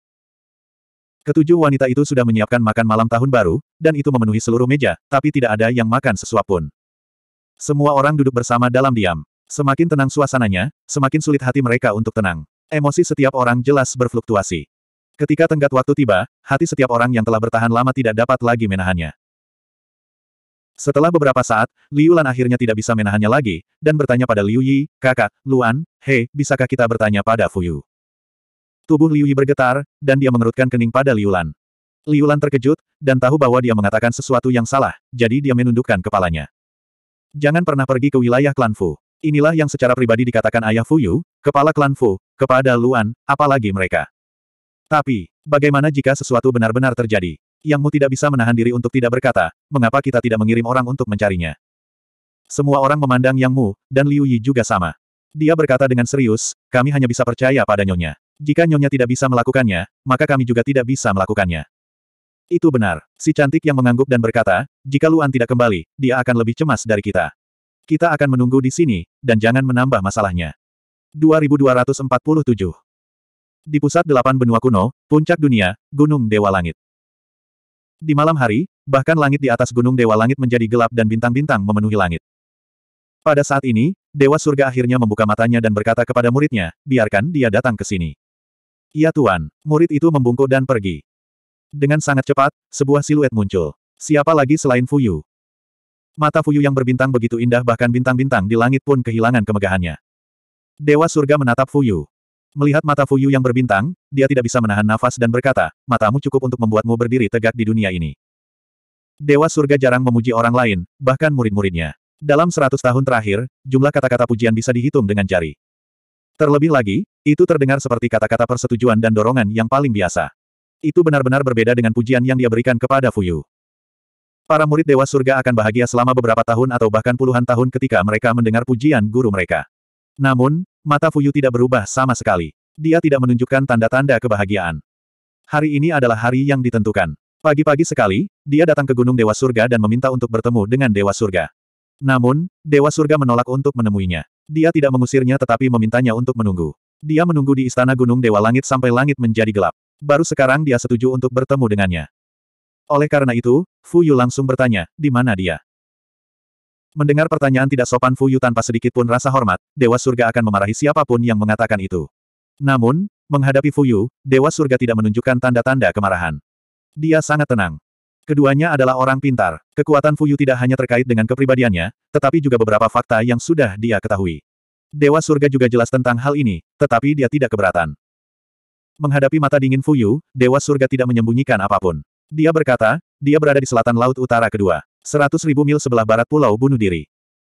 Ketujuh wanita itu sudah menyiapkan makan malam tahun baru, dan itu memenuhi seluruh meja, tapi tidak ada yang makan sesuap pun. Semua orang duduk bersama dalam diam. Semakin tenang suasananya, semakin sulit hati mereka untuk tenang. Emosi setiap orang jelas berfluktuasi. Ketika tenggat waktu tiba, hati setiap orang yang telah bertahan lama tidak dapat lagi menahannya. Setelah beberapa saat, Liu Lan akhirnya tidak bisa menahannya lagi, dan bertanya pada Liu Yi, kakak, Luan, hei, bisakah kita bertanya pada Fuyu? Tubuh Liu Yi bergetar, dan dia mengerutkan kening pada Liu Lan. Liu Lan terkejut, dan tahu bahwa dia mengatakan sesuatu yang salah, jadi dia menundukkan kepalanya. Jangan pernah pergi ke wilayah klan Fu. Inilah yang secara pribadi dikatakan ayah Fuyu, kepala klan Fu, kepada Luan, apalagi mereka. Tapi, bagaimana jika sesuatu benar-benar terjadi? Yang Mu tidak bisa menahan diri untuk tidak berkata, mengapa kita tidak mengirim orang untuk mencarinya? Semua orang memandang Yang Mu, dan Liu Yi juga sama. Dia berkata dengan serius, kami hanya bisa percaya pada Nyonya. Jika Nyonya tidak bisa melakukannya, maka kami juga tidak bisa melakukannya. Itu benar. Si cantik yang mengangguk dan berkata, jika Luan tidak kembali, dia akan lebih cemas dari kita. Kita akan menunggu di sini, dan jangan menambah masalahnya. 2247 di pusat delapan benua kuno, puncak dunia, Gunung Dewa Langit. Di malam hari, bahkan langit di atas Gunung Dewa Langit menjadi gelap dan bintang-bintang memenuhi langit. Pada saat ini, Dewa Surga akhirnya membuka matanya dan berkata kepada muridnya, biarkan dia datang ke sini. Iya Tuan, murid itu membungkuk dan pergi. Dengan sangat cepat, sebuah siluet muncul. Siapa lagi selain Fuyu? Mata Fuyu yang berbintang begitu indah bahkan bintang-bintang di langit pun kehilangan kemegahannya. Dewa surga menatap Fuyu. Melihat mata Fuyu yang berbintang, dia tidak bisa menahan nafas dan berkata, matamu cukup untuk membuatmu berdiri tegak di dunia ini. Dewa surga jarang memuji orang lain, bahkan murid-muridnya. Dalam seratus tahun terakhir, jumlah kata-kata pujian bisa dihitung dengan jari. Terlebih lagi, itu terdengar seperti kata-kata persetujuan dan dorongan yang paling biasa. Itu benar-benar berbeda dengan pujian yang dia berikan kepada Fuyu. Para murid Dewa Surga akan bahagia selama beberapa tahun atau bahkan puluhan tahun ketika mereka mendengar pujian guru mereka. Namun, mata Fuyu tidak berubah sama sekali. Dia tidak menunjukkan tanda-tanda kebahagiaan. Hari ini adalah hari yang ditentukan. Pagi-pagi sekali, dia datang ke Gunung Dewa Surga dan meminta untuk bertemu dengan Dewa Surga. Namun, Dewa Surga menolak untuk menemuinya. Dia tidak mengusirnya tetapi memintanya untuk menunggu. Dia menunggu di istana Gunung Dewa Langit sampai langit menjadi gelap. Baru sekarang dia setuju untuk bertemu dengannya. Oleh karena itu, Fuyu langsung bertanya, di mana dia? Mendengar pertanyaan tidak sopan Fu Yu tanpa sedikit pun rasa hormat, Dewa Surga akan memarahi siapapun yang mengatakan itu. Namun, menghadapi Fu Yu, Dewa Surga tidak menunjukkan tanda-tanda kemarahan. Dia sangat tenang. Keduanya adalah orang pintar. Kekuatan Fu Yu tidak hanya terkait dengan kepribadiannya, tetapi juga beberapa fakta yang sudah dia ketahui. Dewa Surga juga jelas tentang hal ini, tetapi dia tidak keberatan. Menghadapi mata dingin Fu Yu, Dewa Surga tidak menyembunyikan apapun. Dia berkata, dia berada di selatan Laut Utara kedua. Seratus ribu mil sebelah barat Pulau Bunuh Diri.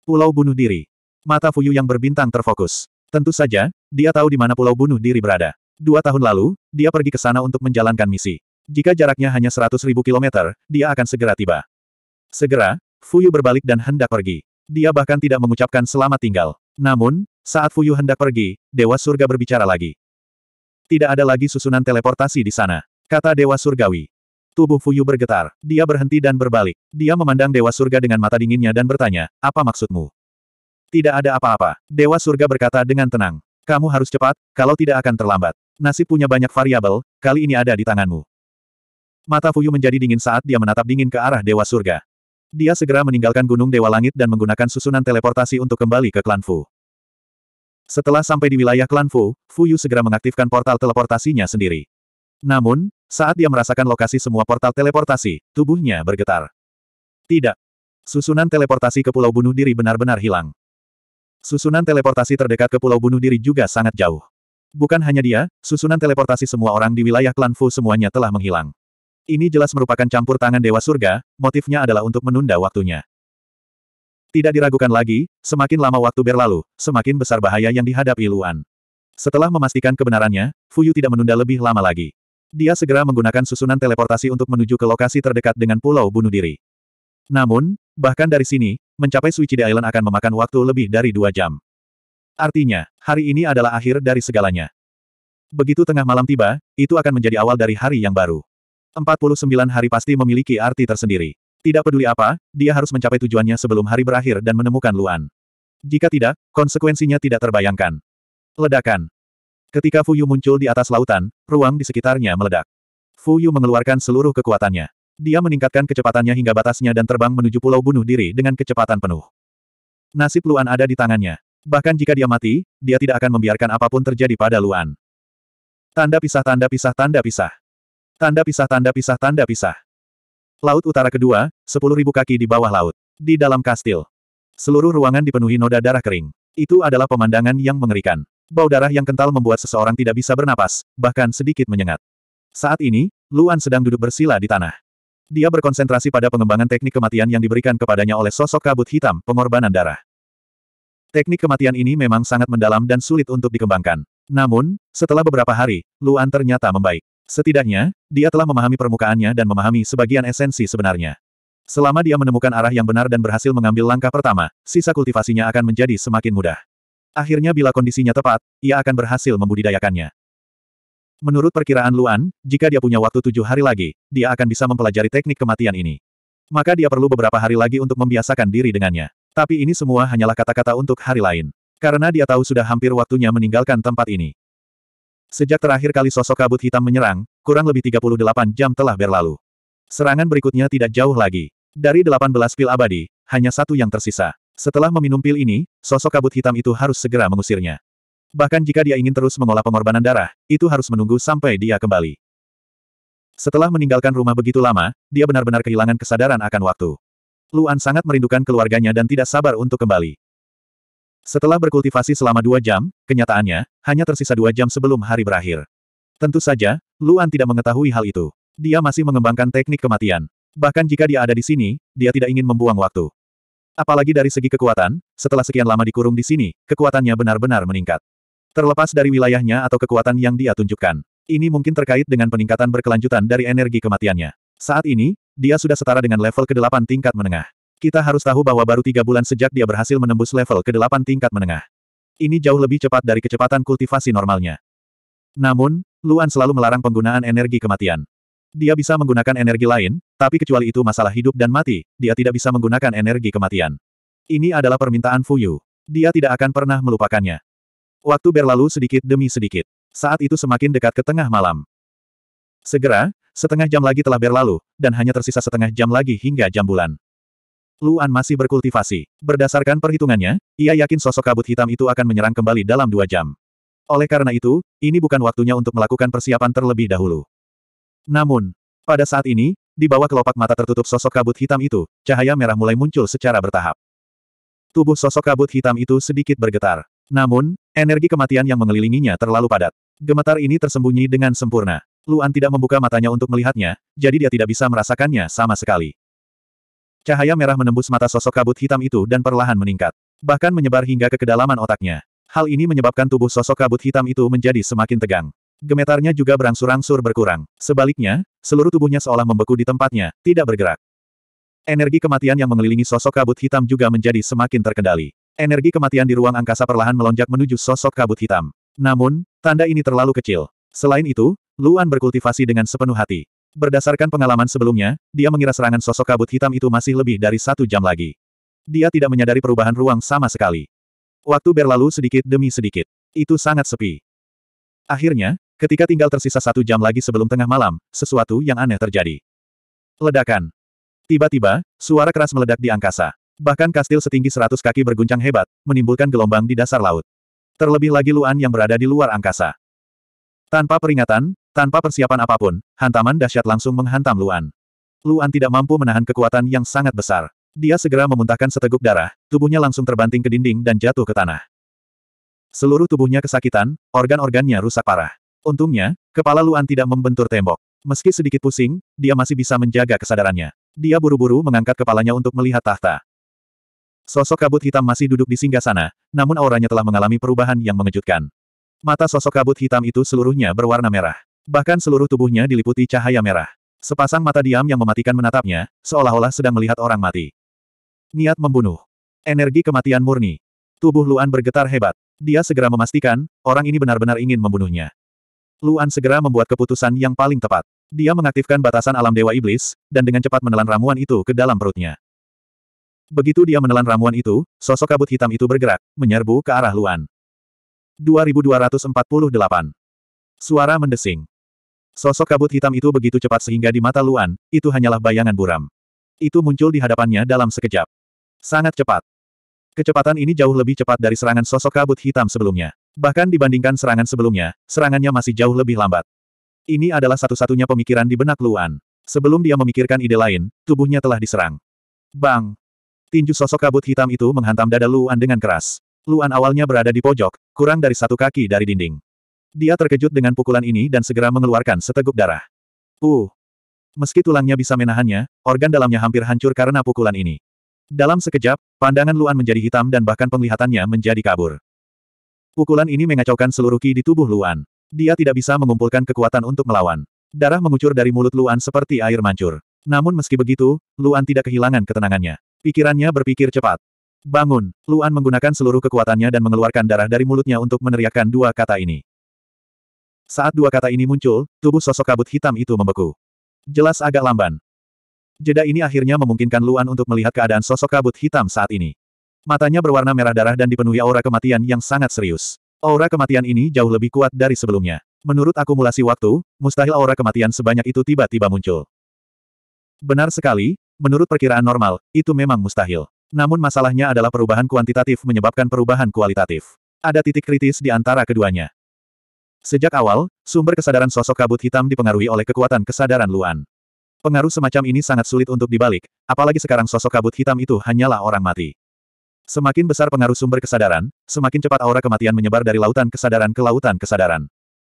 Pulau Bunuh Diri. Mata Fuyu yang berbintang terfokus. Tentu saja, dia tahu di mana Pulau Bunuh Diri berada. Dua tahun lalu, dia pergi ke sana untuk menjalankan misi. Jika jaraknya hanya seratus ribu kilometer, dia akan segera tiba. Segera, Fuyu berbalik dan hendak pergi. Dia bahkan tidak mengucapkan selamat tinggal. Namun, saat Fuyu hendak pergi, Dewa Surga berbicara lagi. Tidak ada lagi susunan teleportasi di sana, kata Dewa Surgawi. Tubuh Fuyu bergetar. Dia berhenti dan berbalik. Dia memandang Dewa Surga dengan mata dinginnya dan bertanya, apa maksudmu? Tidak ada apa-apa. Dewa Surga berkata dengan tenang. Kamu harus cepat, kalau tidak akan terlambat. Nasib punya banyak variabel, kali ini ada di tanganmu. Mata Fuyu menjadi dingin saat dia menatap dingin ke arah Dewa Surga. Dia segera meninggalkan Gunung Dewa Langit dan menggunakan susunan teleportasi untuk kembali ke klan Fu. Setelah sampai di wilayah klan Fu, Fuyu segera mengaktifkan portal teleportasinya sendiri. Namun, saat dia merasakan lokasi semua portal teleportasi, tubuhnya bergetar. Tidak. Susunan teleportasi ke pulau bunuh diri benar-benar hilang. Susunan teleportasi terdekat ke pulau bunuh diri juga sangat jauh. Bukan hanya dia, susunan teleportasi semua orang di wilayah klan Fu semuanya telah menghilang. Ini jelas merupakan campur tangan Dewa Surga, motifnya adalah untuk menunda waktunya. Tidak diragukan lagi, semakin lama waktu berlalu, semakin besar bahaya yang dihadapi Luan. Setelah memastikan kebenarannya, Fuyu tidak menunda lebih lama lagi. Dia segera menggunakan susunan teleportasi untuk menuju ke lokasi terdekat dengan pulau bunuh diri. Namun, bahkan dari sini, mencapai Suicide Island akan memakan waktu lebih dari dua jam. Artinya, hari ini adalah akhir dari segalanya. Begitu tengah malam tiba, itu akan menjadi awal dari hari yang baru. 49 hari pasti memiliki arti tersendiri. Tidak peduli apa, dia harus mencapai tujuannya sebelum hari berakhir dan menemukan Luan. Jika tidak, konsekuensinya tidak terbayangkan. Ledakan. Ketika Fuyu muncul di atas lautan, ruang di sekitarnya meledak. Fuyu mengeluarkan seluruh kekuatannya. Dia meningkatkan kecepatannya hingga batasnya dan terbang menuju pulau bunuh diri dengan kecepatan penuh. Nasib Luan ada di tangannya. Bahkan jika dia mati, dia tidak akan membiarkan apapun terjadi pada Luan. Tanda pisah tanda pisah tanda pisah. Tanda pisah tanda pisah tanda pisah. Laut utara kedua, 10.000 kaki di bawah laut. Di dalam kastil. Seluruh ruangan dipenuhi noda darah kering. Itu adalah pemandangan yang mengerikan bau darah yang kental membuat seseorang tidak bisa bernapas, bahkan sedikit menyengat. Saat ini, Luan sedang duduk bersila di tanah. Dia berkonsentrasi pada pengembangan teknik kematian yang diberikan kepadanya oleh sosok kabut hitam, pengorbanan darah. Teknik kematian ini memang sangat mendalam dan sulit untuk dikembangkan. Namun, setelah beberapa hari, Luan ternyata membaik. Setidaknya, dia telah memahami permukaannya dan memahami sebagian esensi sebenarnya. Selama dia menemukan arah yang benar dan berhasil mengambil langkah pertama, sisa kultivasinya akan menjadi semakin mudah. Akhirnya bila kondisinya tepat, ia akan berhasil membudidayakannya. Menurut perkiraan Luan, jika dia punya waktu tujuh hari lagi, dia akan bisa mempelajari teknik kematian ini. Maka dia perlu beberapa hari lagi untuk membiasakan diri dengannya. Tapi ini semua hanyalah kata-kata untuk hari lain. Karena dia tahu sudah hampir waktunya meninggalkan tempat ini. Sejak terakhir kali sosok kabut hitam menyerang, kurang lebih 38 jam telah berlalu. Serangan berikutnya tidak jauh lagi. Dari 18 pil abadi, hanya satu yang tersisa. Setelah meminum pil ini, sosok kabut hitam itu harus segera mengusirnya. Bahkan jika dia ingin terus mengolah pengorbanan darah, itu harus menunggu sampai dia kembali. Setelah meninggalkan rumah begitu lama, dia benar-benar kehilangan kesadaran akan waktu. Luan sangat merindukan keluarganya dan tidak sabar untuk kembali. Setelah berkultivasi selama dua jam, kenyataannya, hanya tersisa dua jam sebelum hari berakhir. Tentu saja, Luan tidak mengetahui hal itu. Dia masih mengembangkan teknik kematian. Bahkan jika dia ada di sini, dia tidak ingin membuang waktu. Apalagi dari segi kekuatan, setelah sekian lama dikurung di sini, kekuatannya benar-benar meningkat. Terlepas dari wilayahnya atau kekuatan yang dia tunjukkan. Ini mungkin terkait dengan peningkatan berkelanjutan dari energi kematiannya. Saat ini, dia sudah setara dengan level ke-8 tingkat menengah. Kita harus tahu bahwa baru tiga bulan sejak dia berhasil menembus level ke-8 tingkat menengah. Ini jauh lebih cepat dari kecepatan kultivasi normalnya. Namun, Luan selalu melarang penggunaan energi kematian. Dia bisa menggunakan energi lain, tapi kecuali itu masalah hidup dan mati, dia tidak bisa menggunakan energi kematian. Ini adalah permintaan Fuyu. Dia tidak akan pernah melupakannya. Waktu berlalu sedikit demi sedikit. Saat itu semakin dekat ke tengah malam. Segera, setengah jam lagi telah berlalu, dan hanya tersisa setengah jam lagi hingga jam bulan. Luan masih berkultivasi. Berdasarkan perhitungannya, ia yakin sosok kabut hitam itu akan menyerang kembali dalam dua jam. Oleh karena itu, ini bukan waktunya untuk melakukan persiapan terlebih dahulu. Namun, pada saat ini, di bawah kelopak mata tertutup sosok kabut hitam itu, cahaya merah mulai muncul secara bertahap. Tubuh sosok kabut hitam itu sedikit bergetar. Namun, energi kematian yang mengelilinginya terlalu padat. Gemetar ini tersembunyi dengan sempurna. Luan tidak membuka matanya untuk melihatnya, jadi dia tidak bisa merasakannya sama sekali. Cahaya merah menembus mata sosok kabut hitam itu dan perlahan meningkat. Bahkan menyebar hingga ke kedalaman otaknya. Hal ini menyebabkan tubuh sosok kabut hitam itu menjadi semakin tegang. Gemetarnya juga berangsur-angsur berkurang. Sebaliknya, seluruh tubuhnya seolah membeku di tempatnya, tidak bergerak. Energi kematian yang mengelilingi sosok kabut hitam juga menjadi semakin terkendali. Energi kematian di ruang angkasa perlahan melonjak menuju sosok kabut hitam. Namun, tanda ini terlalu kecil. Selain itu, Luan berkultivasi dengan sepenuh hati. Berdasarkan pengalaman sebelumnya, dia mengira serangan sosok kabut hitam itu masih lebih dari satu jam lagi. Dia tidak menyadari perubahan ruang sama sekali. Waktu berlalu sedikit demi sedikit. Itu sangat sepi. Akhirnya, Ketika tinggal tersisa satu jam lagi sebelum tengah malam, sesuatu yang aneh terjadi. Ledakan. Tiba-tiba, suara keras meledak di angkasa. Bahkan kastil setinggi seratus kaki berguncang hebat, menimbulkan gelombang di dasar laut. Terlebih lagi Luan yang berada di luar angkasa. Tanpa peringatan, tanpa persiapan apapun, hantaman dahsyat langsung menghantam Luan. Luan tidak mampu menahan kekuatan yang sangat besar. Dia segera memuntahkan seteguk darah, tubuhnya langsung terbanting ke dinding dan jatuh ke tanah. Seluruh tubuhnya kesakitan, organ-organnya rusak parah. Untungnya, kepala Luan tidak membentur tembok. Meski sedikit pusing, dia masih bisa menjaga kesadarannya. Dia buru-buru mengangkat kepalanya untuk melihat tahta. Sosok kabut hitam masih duduk di singgah sana, namun auranya telah mengalami perubahan yang mengejutkan. Mata sosok kabut hitam itu seluruhnya berwarna merah. Bahkan seluruh tubuhnya diliputi cahaya merah. Sepasang mata diam yang mematikan menatapnya, seolah-olah sedang melihat orang mati. Niat membunuh. Energi kematian murni. Tubuh Luan bergetar hebat. Dia segera memastikan, orang ini benar-benar ingin membunuhnya. Luan segera membuat keputusan yang paling tepat. Dia mengaktifkan batasan alam Dewa Iblis, dan dengan cepat menelan ramuan itu ke dalam perutnya. Begitu dia menelan ramuan itu, sosok kabut hitam itu bergerak, menyerbu ke arah Luan. 2248 Suara mendesing. Sosok kabut hitam itu begitu cepat sehingga di mata Luan, itu hanyalah bayangan buram. Itu muncul di hadapannya dalam sekejap. Sangat cepat. Kecepatan ini jauh lebih cepat dari serangan sosok kabut hitam sebelumnya. Bahkan dibandingkan serangan sebelumnya, serangannya masih jauh lebih lambat. Ini adalah satu-satunya pemikiran di benak Luan. Sebelum dia memikirkan ide lain, tubuhnya telah diserang. Bang! Tinju sosok kabut hitam itu menghantam dada Luan dengan keras. Luan awalnya berada di pojok, kurang dari satu kaki dari dinding. Dia terkejut dengan pukulan ini dan segera mengeluarkan seteguk darah. Uh! Meski tulangnya bisa menahannya, organ dalamnya hampir hancur karena pukulan ini. Dalam sekejap, pandangan Luan menjadi hitam dan bahkan penglihatannya menjadi kabur. Pukulan ini mengacaukan seluruh ki di tubuh Luan. Dia tidak bisa mengumpulkan kekuatan untuk melawan. Darah mengucur dari mulut Luan seperti air mancur. Namun meski begitu, Luan tidak kehilangan ketenangannya. Pikirannya berpikir cepat. Bangun, Luan menggunakan seluruh kekuatannya dan mengeluarkan darah dari mulutnya untuk meneriakkan dua kata ini. Saat dua kata ini muncul, tubuh sosok kabut hitam itu membeku. Jelas agak lamban. Jeda ini akhirnya memungkinkan Luan untuk melihat keadaan sosok kabut hitam saat ini. Matanya berwarna merah darah dan dipenuhi aura kematian yang sangat serius. Aura kematian ini jauh lebih kuat dari sebelumnya. Menurut akumulasi waktu, mustahil aura kematian sebanyak itu tiba-tiba muncul. Benar sekali, menurut perkiraan normal, itu memang mustahil. Namun masalahnya adalah perubahan kuantitatif menyebabkan perubahan kualitatif. Ada titik kritis di antara keduanya. Sejak awal, sumber kesadaran sosok kabut hitam dipengaruhi oleh kekuatan kesadaran Luan. Pengaruh semacam ini sangat sulit untuk dibalik, apalagi sekarang sosok kabut hitam itu hanyalah orang mati. Semakin besar pengaruh sumber kesadaran, semakin cepat aura kematian menyebar dari lautan kesadaran ke lautan kesadaran.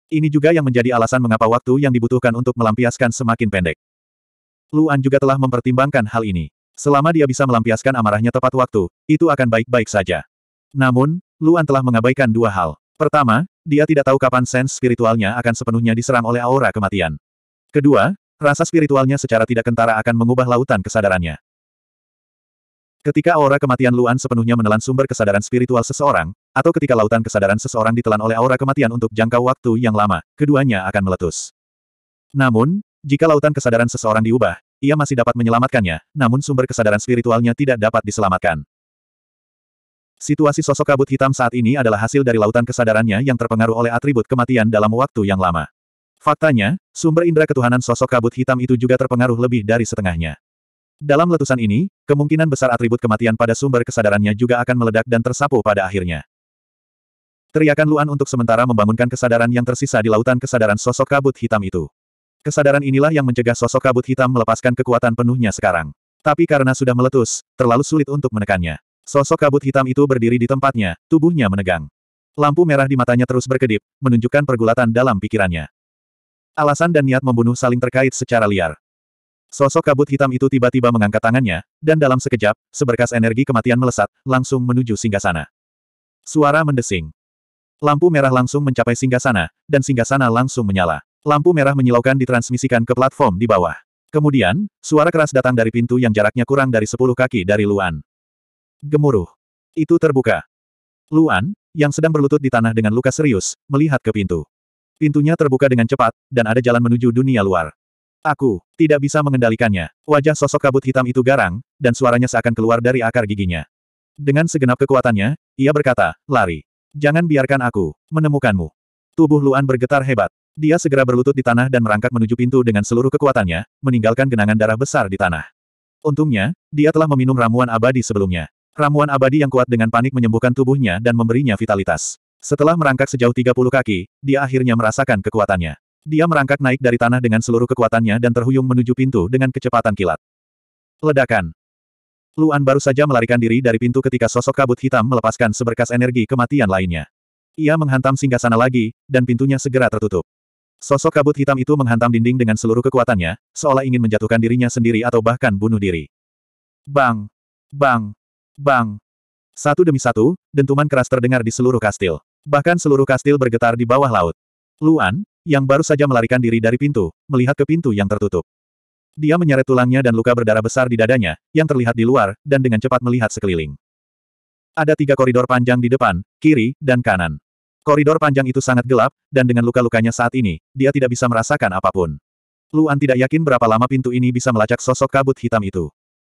Ini juga yang menjadi alasan mengapa waktu yang dibutuhkan untuk melampiaskan semakin pendek. Luan juga telah mempertimbangkan hal ini. Selama dia bisa melampiaskan amarahnya tepat waktu, itu akan baik-baik saja. Namun, Luan telah mengabaikan dua hal. Pertama, dia tidak tahu kapan sens spiritualnya akan sepenuhnya diserang oleh aura kematian. Kedua, rasa spiritualnya secara tidak kentara akan mengubah lautan kesadarannya. Ketika aura kematian Luan sepenuhnya menelan sumber kesadaran spiritual seseorang, atau ketika lautan kesadaran seseorang ditelan oleh aura kematian untuk jangka waktu yang lama, keduanya akan meletus. Namun, jika lautan kesadaran seseorang diubah, ia masih dapat menyelamatkannya, namun sumber kesadaran spiritualnya tidak dapat diselamatkan. Situasi sosok kabut hitam saat ini adalah hasil dari lautan kesadarannya yang terpengaruh oleh atribut kematian dalam waktu yang lama. Faktanya, sumber indera ketuhanan sosok kabut hitam itu juga terpengaruh lebih dari setengahnya. Dalam letusan ini, kemungkinan besar atribut kematian pada sumber kesadarannya juga akan meledak dan tersapu pada akhirnya. Teriakan Luan untuk sementara membangunkan kesadaran yang tersisa di lautan kesadaran sosok kabut hitam itu. Kesadaran inilah yang mencegah sosok kabut hitam melepaskan kekuatan penuhnya sekarang. Tapi karena sudah meletus, terlalu sulit untuk menekannya. Sosok kabut hitam itu berdiri di tempatnya, tubuhnya menegang. Lampu merah di matanya terus berkedip, menunjukkan pergulatan dalam pikirannya. Alasan dan niat membunuh saling terkait secara liar. Sosok kabut hitam itu tiba-tiba mengangkat tangannya, dan dalam sekejap, seberkas energi kematian melesat, langsung menuju singgasana. Suara mendesing. Lampu merah langsung mencapai singgasana, dan singgasana langsung menyala. Lampu merah menyilaukan ditransmisikan ke platform di bawah. Kemudian, suara keras datang dari pintu yang jaraknya kurang dari 10 kaki dari Luan. Gemuruh. Itu terbuka. Luan, yang sedang berlutut di tanah dengan luka serius, melihat ke pintu. Pintunya terbuka dengan cepat, dan ada jalan menuju dunia luar. Aku, tidak bisa mengendalikannya. Wajah sosok kabut hitam itu garang, dan suaranya seakan keluar dari akar giginya. Dengan segenap kekuatannya, ia berkata, lari. Jangan biarkan aku menemukanmu. Tubuh Luan bergetar hebat. Dia segera berlutut di tanah dan merangkak menuju pintu dengan seluruh kekuatannya, meninggalkan genangan darah besar di tanah. Untungnya, dia telah meminum ramuan abadi sebelumnya. Ramuan abadi yang kuat dengan panik menyembuhkan tubuhnya dan memberinya vitalitas. Setelah merangkak sejauh 30 kaki, dia akhirnya merasakan kekuatannya. Dia merangkak naik dari tanah dengan seluruh kekuatannya dan terhuyung menuju pintu dengan kecepatan kilat. Ledakan. Luan baru saja melarikan diri dari pintu ketika sosok kabut hitam melepaskan seberkas energi kematian lainnya. Ia menghantam singgah sana lagi, dan pintunya segera tertutup. Sosok kabut hitam itu menghantam dinding dengan seluruh kekuatannya, seolah ingin menjatuhkan dirinya sendiri atau bahkan bunuh diri. Bang! Bang! Bang! Satu demi satu, dentuman keras terdengar di seluruh kastil. Bahkan seluruh kastil bergetar di bawah laut. Luan, yang baru saja melarikan diri dari pintu, melihat ke pintu yang tertutup. Dia menyeret tulangnya dan luka berdarah besar di dadanya, yang terlihat di luar, dan dengan cepat melihat sekeliling. Ada tiga koridor panjang di depan, kiri, dan kanan. Koridor panjang itu sangat gelap, dan dengan luka-lukanya saat ini, dia tidak bisa merasakan apapun. Luan tidak yakin berapa lama pintu ini bisa melacak sosok kabut hitam itu.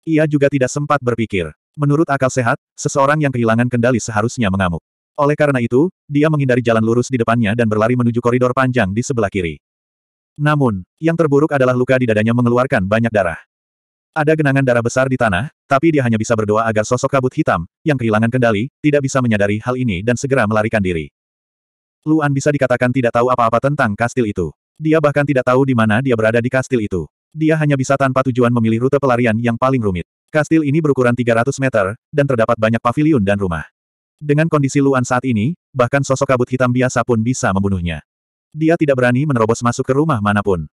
Ia juga tidak sempat berpikir. Menurut akal sehat, seseorang yang kehilangan kendali seharusnya mengamuk. Oleh karena itu, dia menghindari jalan lurus di depannya dan berlari menuju koridor panjang di sebelah kiri. Namun, yang terburuk adalah luka di dadanya mengeluarkan banyak darah. Ada genangan darah besar di tanah, tapi dia hanya bisa berdoa agar sosok kabut hitam, yang kehilangan kendali, tidak bisa menyadari hal ini dan segera melarikan diri. Luan bisa dikatakan tidak tahu apa-apa tentang kastil itu. Dia bahkan tidak tahu di mana dia berada di kastil itu. Dia hanya bisa tanpa tujuan memilih rute pelarian yang paling rumit. Kastil ini berukuran 300 meter, dan terdapat banyak paviliun dan rumah. Dengan kondisi Luan saat ini, bahkan sosok kabut hitam biasa pun bisa membunuhnya. Dia tidak berani menerobos masuk ke rumah manapun.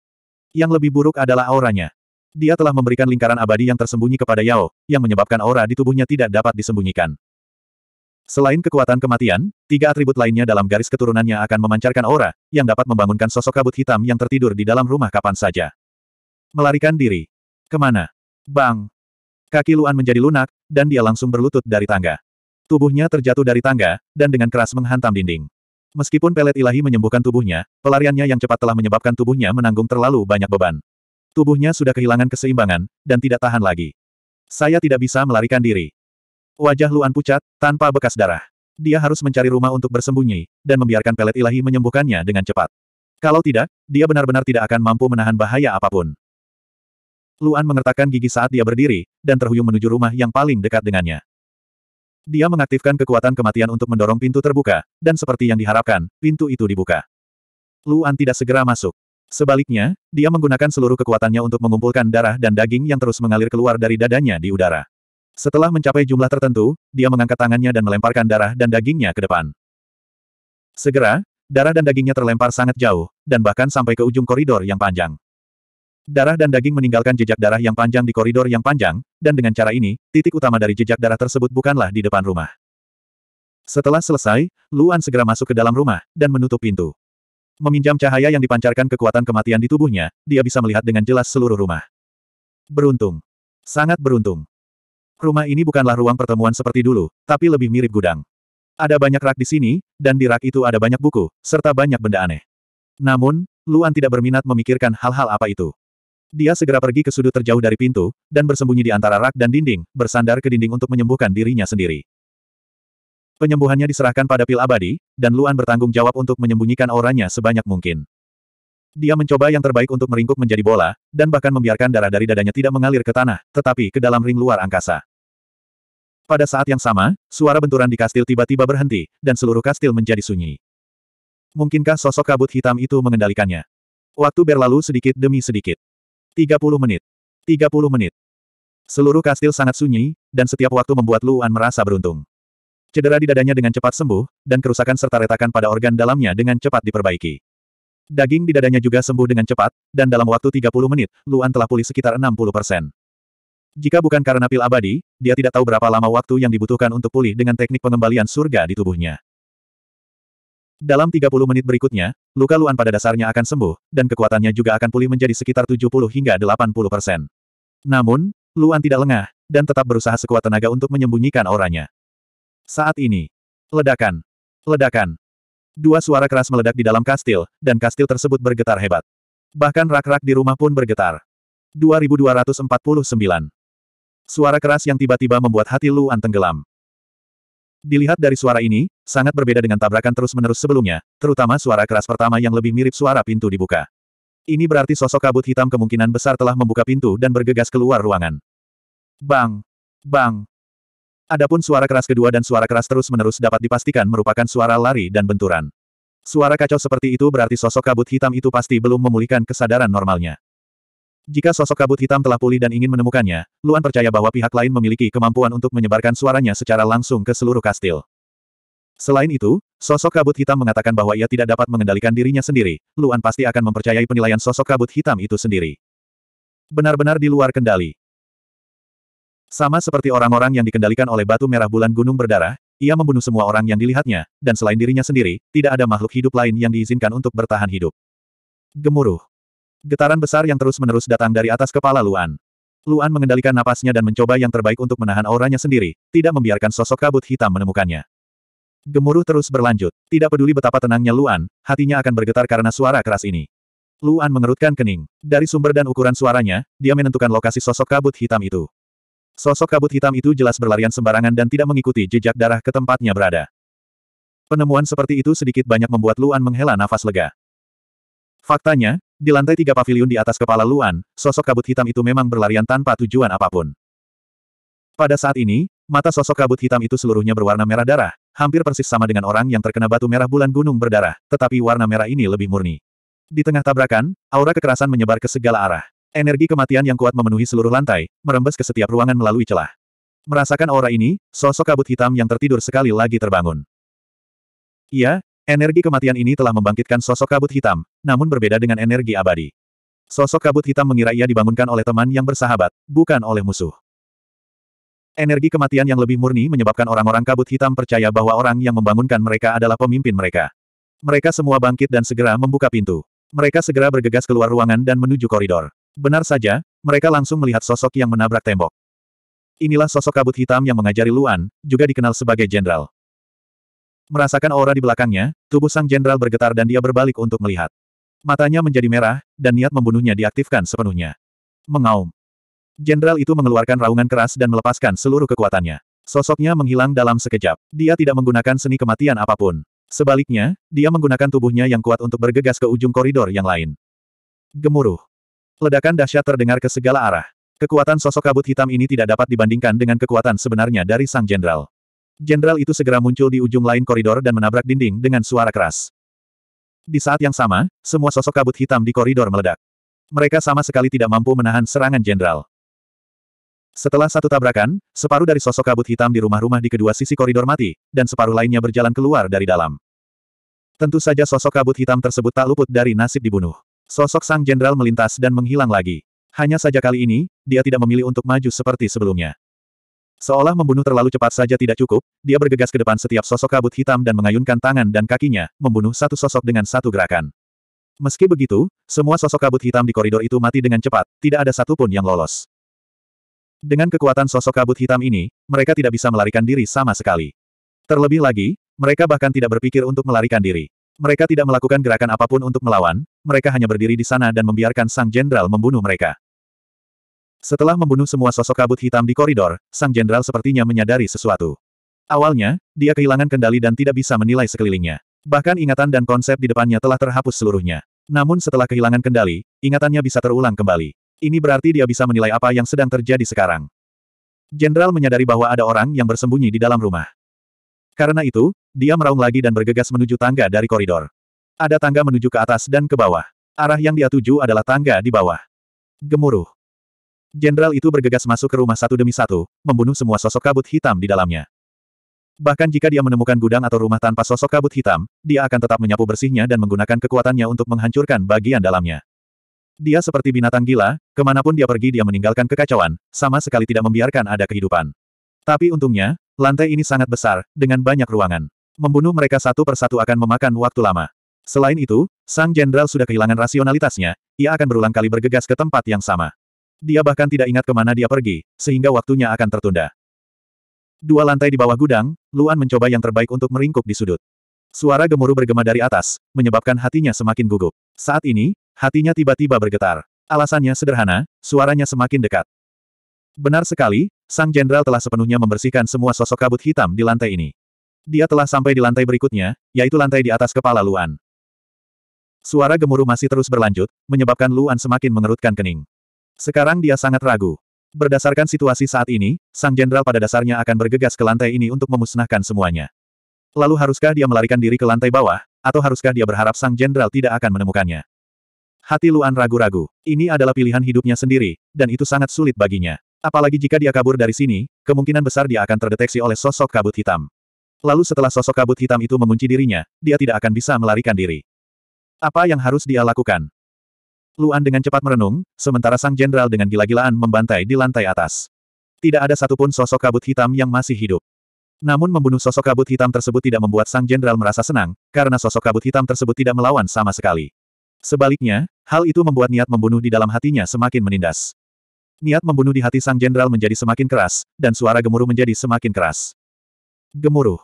Yang lebih buruk adalah auranya. Dia telah memberikan lingkaran abadi yang tersembunyi kepada Yao, yang menyebabkan aura di tubuhnya tidak dapat disembunyikan. Selain kekuatan kematian, tiga atribut lainnya dalam garis keturunannya akan memancarkan aura, yang dapat membangunkan sosok kabut hitam yang tertidur di dalam rumah kapan saja. Melarikan diri. Kemana? Bang! Kaki Luan menjadi lunak, dan dia langsung berlutut dari tangga. Tubuhnya terjatuh dari tangga, dan dengan keras menghantam dinding. Meskipun pelet ilahi menyembuhkan tubuhnya, pelariannya yang cepat telah menyebabkan tubuhnya menanggung terlalu banyak beban. Tubuhnya sudah kehilangan keseimbangan, dan tidak tahan lagi. Saya tidak bisa melarikan diri. Wajah Luan pucat, tanpa bekas darah. Dia harus mencari rumah untuk bersembunyi, dan membiarkan pelet ilahi menyembuhkannya dengan cepat. Kalau tidak, dia benar-benar tidak akan mampu menahan bahaya apapun. Luan mengertakkan gigi saat dia berdiri, dan terhuyung menuju rumah yang paling dekat dengannya. Dia mengaktifkan kekuatan kematian untuk mendorong pintu terbuka, dan seperti yang diharapkan, pintu itu dibuka. Luan tidak segera masuk. Sebaliknya, dia menggunakan seluruh kekuatannya untuk mengumpulkan darah dan daging yang terus mengalir keluar dari dadanya di udara. Setelah mencapai jumlah tertentu, dia mengangkat tangannya dan melemparkan darah dan dagingnya ke depan. Segera, darah dan dagingnya terlempar sangat jauh, dan bahkan sampai ke ujung koridor yang panjang. Darah dan daging meninggalkan jejak darah yang panjang di koridor yang panjang, dan dengan cara ini, titik utama dari jejak darah tersebut bukanlah di depan rumah. Setelah selesai, Luan segera masuk ke dalam rumah, dan menutup pintu. Meminjam cahaya yang dipancarkan kekuatan kematian di tubuhnya, dia bisa melihat dengan jelas seluruh rumah. Beruntung. Sangat beruntung. Rumah ini bukanlah ruang pertemuan seperti dulu, tapi lebih mirip gudang. Ada banyak rak di sini, dan di rak itu ada banyak buku, serta banyak benda aneh. Namun, Luan tidak berminat memikirkan hal-hal apa itu. Dia segera pergi ke sudut terjauh dari pintu, dan bersembunyi di antara rak dan dinding, bersandar ke dinding untuk menyembuhkan dirinya sendiri. Penyembuhannya diserahkan pada pil abadi, dan Luan bertanggung jawab untuk menyembunyikan auranya sebanyak mungkin. Dia mencoba yang terbaik untuk meringkuk menjadi bola, dan bahkan membiarkan darah dari dadanya tidak mengalir ke tanah, tetapi ke dalam ring luar angkasa. Pada saat yang sama, suara benturan di kastil tiba-tiba berhenti, dan seluruh kastil menjadi sunyi. Mungkinkah sosok kabut hitam itu mengendalikannya? Waktu berlalu sedikit demi sedikit. 30 menit. 30 menit. Seluruh kastil sangat sunyi, dan setiap waktu membuat Luan merasa beruntung. Cedera di dadanya dengan cepat sembuh, dan kerusakan serta retakan pada organ dalamnya dengan cepat diperbaiki. Daging di dadanya juga sembuh dengan cepat, dan dalam waktu 30 menit, Luan telah pulih sekitar 60 persen. Jika bukan karena pil abadi, dia tidak tahu berapa lama waktu yang dibutuhkan untuk pulih dengan teknik pengembalian surga di tubuhnya. Dalam 30 menit berikutnya, luka Luan pada dasarnya akan sembuh, dan kekuatannya juga akan pulih menjadi sekitar 70 hingga 80 persen. Namun, Luan tidak lengah, dan tetap berusaha sekuat tenaga untuk menyembunyikan auranya. Saat ini, ledakan, ledakan. Dua suara keras meledak di dalam kastil, dan kastil tersebut bergetar hebat. Bahkan rak-rak di rumah pun bergetar. 2249. Suara keras yang tiba-tiba membuat hati Luan tenggelam. Dilihat dari suara ini, sangat berbeda dengan tabrakan terus-menerus sebelumnya, terutama suara keras pertama yang lebih mirip suara pintu dibuka. Ini berarti sosok kabut hitam kemungkinan besar telah membuka pintu dan bergegas keluar ruangan. Bang! Bang! Adapun suara keras kedua dan suara keras terus-menerus dapat dipastikan merupakan suara lari dan benturan. Suara kacau seperti itu berarti sosok kabut hitam itu pasti belum memulihkan kesadaran normalnya. Jika sosok kabut hitam telah pulih dan ingin menemukannya, Luan percaya bahwa pihak lain memiliki kemampuan untuk menyebarkan suaranya secara langsung ke seluruh kastil. Selain itu, sosok kabut hitam mengatakan bahwa ia tidak dapat mengendalikan dirinya sendiri, Luan pasti akan mempercayai penilaian sosok kabut hitam itu sendiri. Benar-benar di luar kendali. Sama seperti orang-orang yang dikendalikan oleh batu merah bulan gunung berdarah, ia membunuh semua orang yang dilihatnya, dan selain dirinya sendiri, tidak ada makhluk hidup lain yang diizinkan untuk bertahan hidup. Gemuruh. Getaran besar yang terus-menerus datang dari atas kepala Luan. Luan mengendalikan napasnya dan mencoba yang terbaik untuk menahan auranya sendiri, tidak membiarkan sosok kabut hitam menemukannya. Gemuruh terus berlanjut. Tidak peduli betapa tenangnya Luan, hatinya akan bergetar karena suara keras ini. Luan mengerutkan kening. Dari sumber dan ukuran suaranya, dia menentukan lokasi sosok kabut hitam itu. Sosok kabut hitam itu jelas berlarian sembarangan dan tidak mengikuti jejak darah ke tempatnya berada. Penemuan seperti itu sedikit banyak membuat Luan menghela nafas lega. Faktanya, di lantai tiga pavilion di atas kepala Luan, sosok kabut hitam itu memang berlarian tanpa tujuan apapun. Pada saat ini, mata sosok kabut hitam itu seluruhnya berwarna merah darah, hampir persis sama dengan orang yang terkena batu merah bulan gunung berdarah, tetapi warna merah ini lebih murni. Di tengah tabrakan, aura kekerasan menyebar ke segala arah. Energi kematian yang kuat memenuhi seluruh lantai, merembes ke setiap ruangan melalui celah. Merasakan aura ini, sosok kabut hitam yang tertidur sekali lagi terbangun. Ia, Energi kematian ini telah membangkitkan sosok kabut hitam, namun berbeda dengan energi abadi. Sosok kabut hitam mengira ia dibangunkan oleh teman yang bersahabat, bukan oleh musuh. Energi kematian yang lebih murni menyebabkan orang-orang kabut hitam percaya bahwa orang yang membangunkan mereka adalah pemimpin mereka. Mereka semua bangkit dan segera membuka pintu. Mereka segera bergegas keluar ruangan dan menuju koridor. Benar saja, mereka langsung melihat sosok yang menabrak tembok. Inilah sosok kabut hitam yang mengajari Luan, juga dikenal sebagai jenderal. Merasakan aura di belakangnya, tubuh sang jenderal bergetar dan dia berbalik untuk melihat. Matanya menjadi merah, dan niat membunuhnya diaktifkan sepenuhnya. Mengaum. Jenderal itu mengeluarkan raungan keras dan melepaskan seluruh kekuatannya. Sosoknya menghilang dalam sekejap. Dia tidak menggunakan seni kematian apapun. Sebaliknya, dia menggunakan tubuhnya yang kuat untuk bergegas ke ujung koridor yang lain. Gemuruh. Ledakan dahsyat terdengar ke segala arah. Kekuatan sosok kabut hitam ini tidak dapat dibandingkan dengan kekuatan sebenarnya dari sang jenderal. Jenderal itu segera muncul di ujung lain koridor dan menabrak dinding dengan suara keras. Di saat yang sama, semua sosok kabut hitam di koridor meledak. Mereka sama sekali tidak mampu menahan serangan jenderal. Setelah satu tabrakan, separuh dari sosok kabut hitam di rumah-rumah di kedua sisi koridor mati, dan separuh lainnya berjalan keluar dari dalam. Tentu saja sosok kabut hitam tersebut tak luput dari nasib dibunuh. Sosok sang jenderal melintas dan menghilang lagi. Hanya saja kali ini, dia tidak memilih untuk maju seperti sebelumnya. Seolah membunuh terlalu cepat saja tidak cukup, dia bergegas ke depan setiap sosok kabut hitam dan mengayunkan tangan dan kakinya, membunuh satu sosok dengan satu gerakan. Meski begitu, semua sosok kabut hitam di koridor itu mati dengan cepat, tidak ada satupun yang lolos. Dengan kekuatan sosok kabut hitam ini, mereka tidak bisa melarikan diri sama sekali. Terlebih lagi, mereka bahkan tidak berpikir untuk melarikan diri. Mereka tidak melakukan gerakan apapun untuk melawan, mereka hanya berdiri di sana dan membiarkan sang jenderal membunuh mereka. Setelah membunuh semua sosok kabut hitam di koridor, sang jenderal sepertinya menyadari sesuatu. Awalnya, dia kehilangan kendali dan tidak bisa menilai sekelilingnya. Bahkan ingatan dan konsep di depannya telah terhapus seluruhnya. Namun setelah kehilangan kendali, ingatannya bisa terulang kembali. Ini berarti dia bisa menilai apa yang sedang terjadi sekarang. Jenderal menyadari bahwa ada orang yang bersembunyi di dalam rumah. Karena itu, dia meraung lagi dan bergegas menuju tangga dari koridor. Ada tangga menuju ke atas dan ke bawah. Arah yang dia tuju adalah tangga di bawah. Gemuruh. Jenderal itu bergegas masuk ke rumah satu demi satu, membunuh semua sosok kabut hitam di dalamnya. Bahkan jika dia menemukan gudang atau rumah tanpa sosok kabut hitam, dia akan tetap menyapu bersihnya dan menggunakan kekuatannya untuk menghancurkan bagian dalamnya. Dia seperti binatang gila, kemanapun dia pergi dia meninggalkan kekacauan, sama sekali tidak membiarkan ada kehidupan. Tapi untungnya, lantai ini sangat besar, dengan banyak ruangan. Membunuh mereka satu persatu akan memakan waktu lama. Selain itu, sang jenderal sudah kehilangan rasionalitasnya, ia akan berulang kali bergegas ke tempat yang sama. Dia bahkan tidak ingat kemana dia pergi, sehingga waktunya akan tertunda. Dua lantai di bawah gudang, Luan mencoba yang terbaik untuk meringkuk di sudut. Suara gemuruh bergema dari atas, menyebabkan hatinya semakin gugup. Saat ini, hatinya tiba-tiba bergetar. Alasannya sederhana, suaranya semakin dekat. Benar sekali, sang jenderal telah sepenuhnya membersihkan semua sosok kabut hitam di lantai ini. Dia telah sampai di lantai berikutnya, yaitu lantai di atas kepala Luan. Suara gemuruh masih terus berlanjut, menyebabkan Luan semakin mengerutkan kening. Sekarang dia sangat ragu. Berdasarkan situasi saat ini, sang jenderal pada dasarnya akan bergegas ke lantai ini untuk memusnahkan semuanya. Lalu haruskah dia melarikan diri ke lantai bawah, atau haruskah dia berharap sang jenderal tidak akan menemukannya? Hati Luan ragu-ragu. Ini adalah pilihan hidupnya sendiri, dan itu sangat sulit baginya. Apalagi jika dia kabur dari sini, kemungkinan besar dia akan terdeteksi oleh sosok kabut hitam. Lalu setelah sosok kabut hitam itu mengunci dirinya, dia tidak akan bisa melarikan diri. Apa yang harus dia lakukan? Luan dengan cepat merenung, sementara sang jenderal dengan gila-gilaan membantai di lantai atas. Tidak ada satupun sosok kabut hitam yang masih hidup. Namun membunuh sosok kabut hitam tersebut tidak membuat sang jenderal merasa senang, karena sosok kabut hitam tersebut tidak melawan sama sekali. Sebaliknya, hal itu membuat niat membunuh di dalam hatinya semakin menindas. Niat membunuh di hati sang jenderal menjadi semakin keras, dan suara gemuruh menjadi semakin keras. Gemuruh.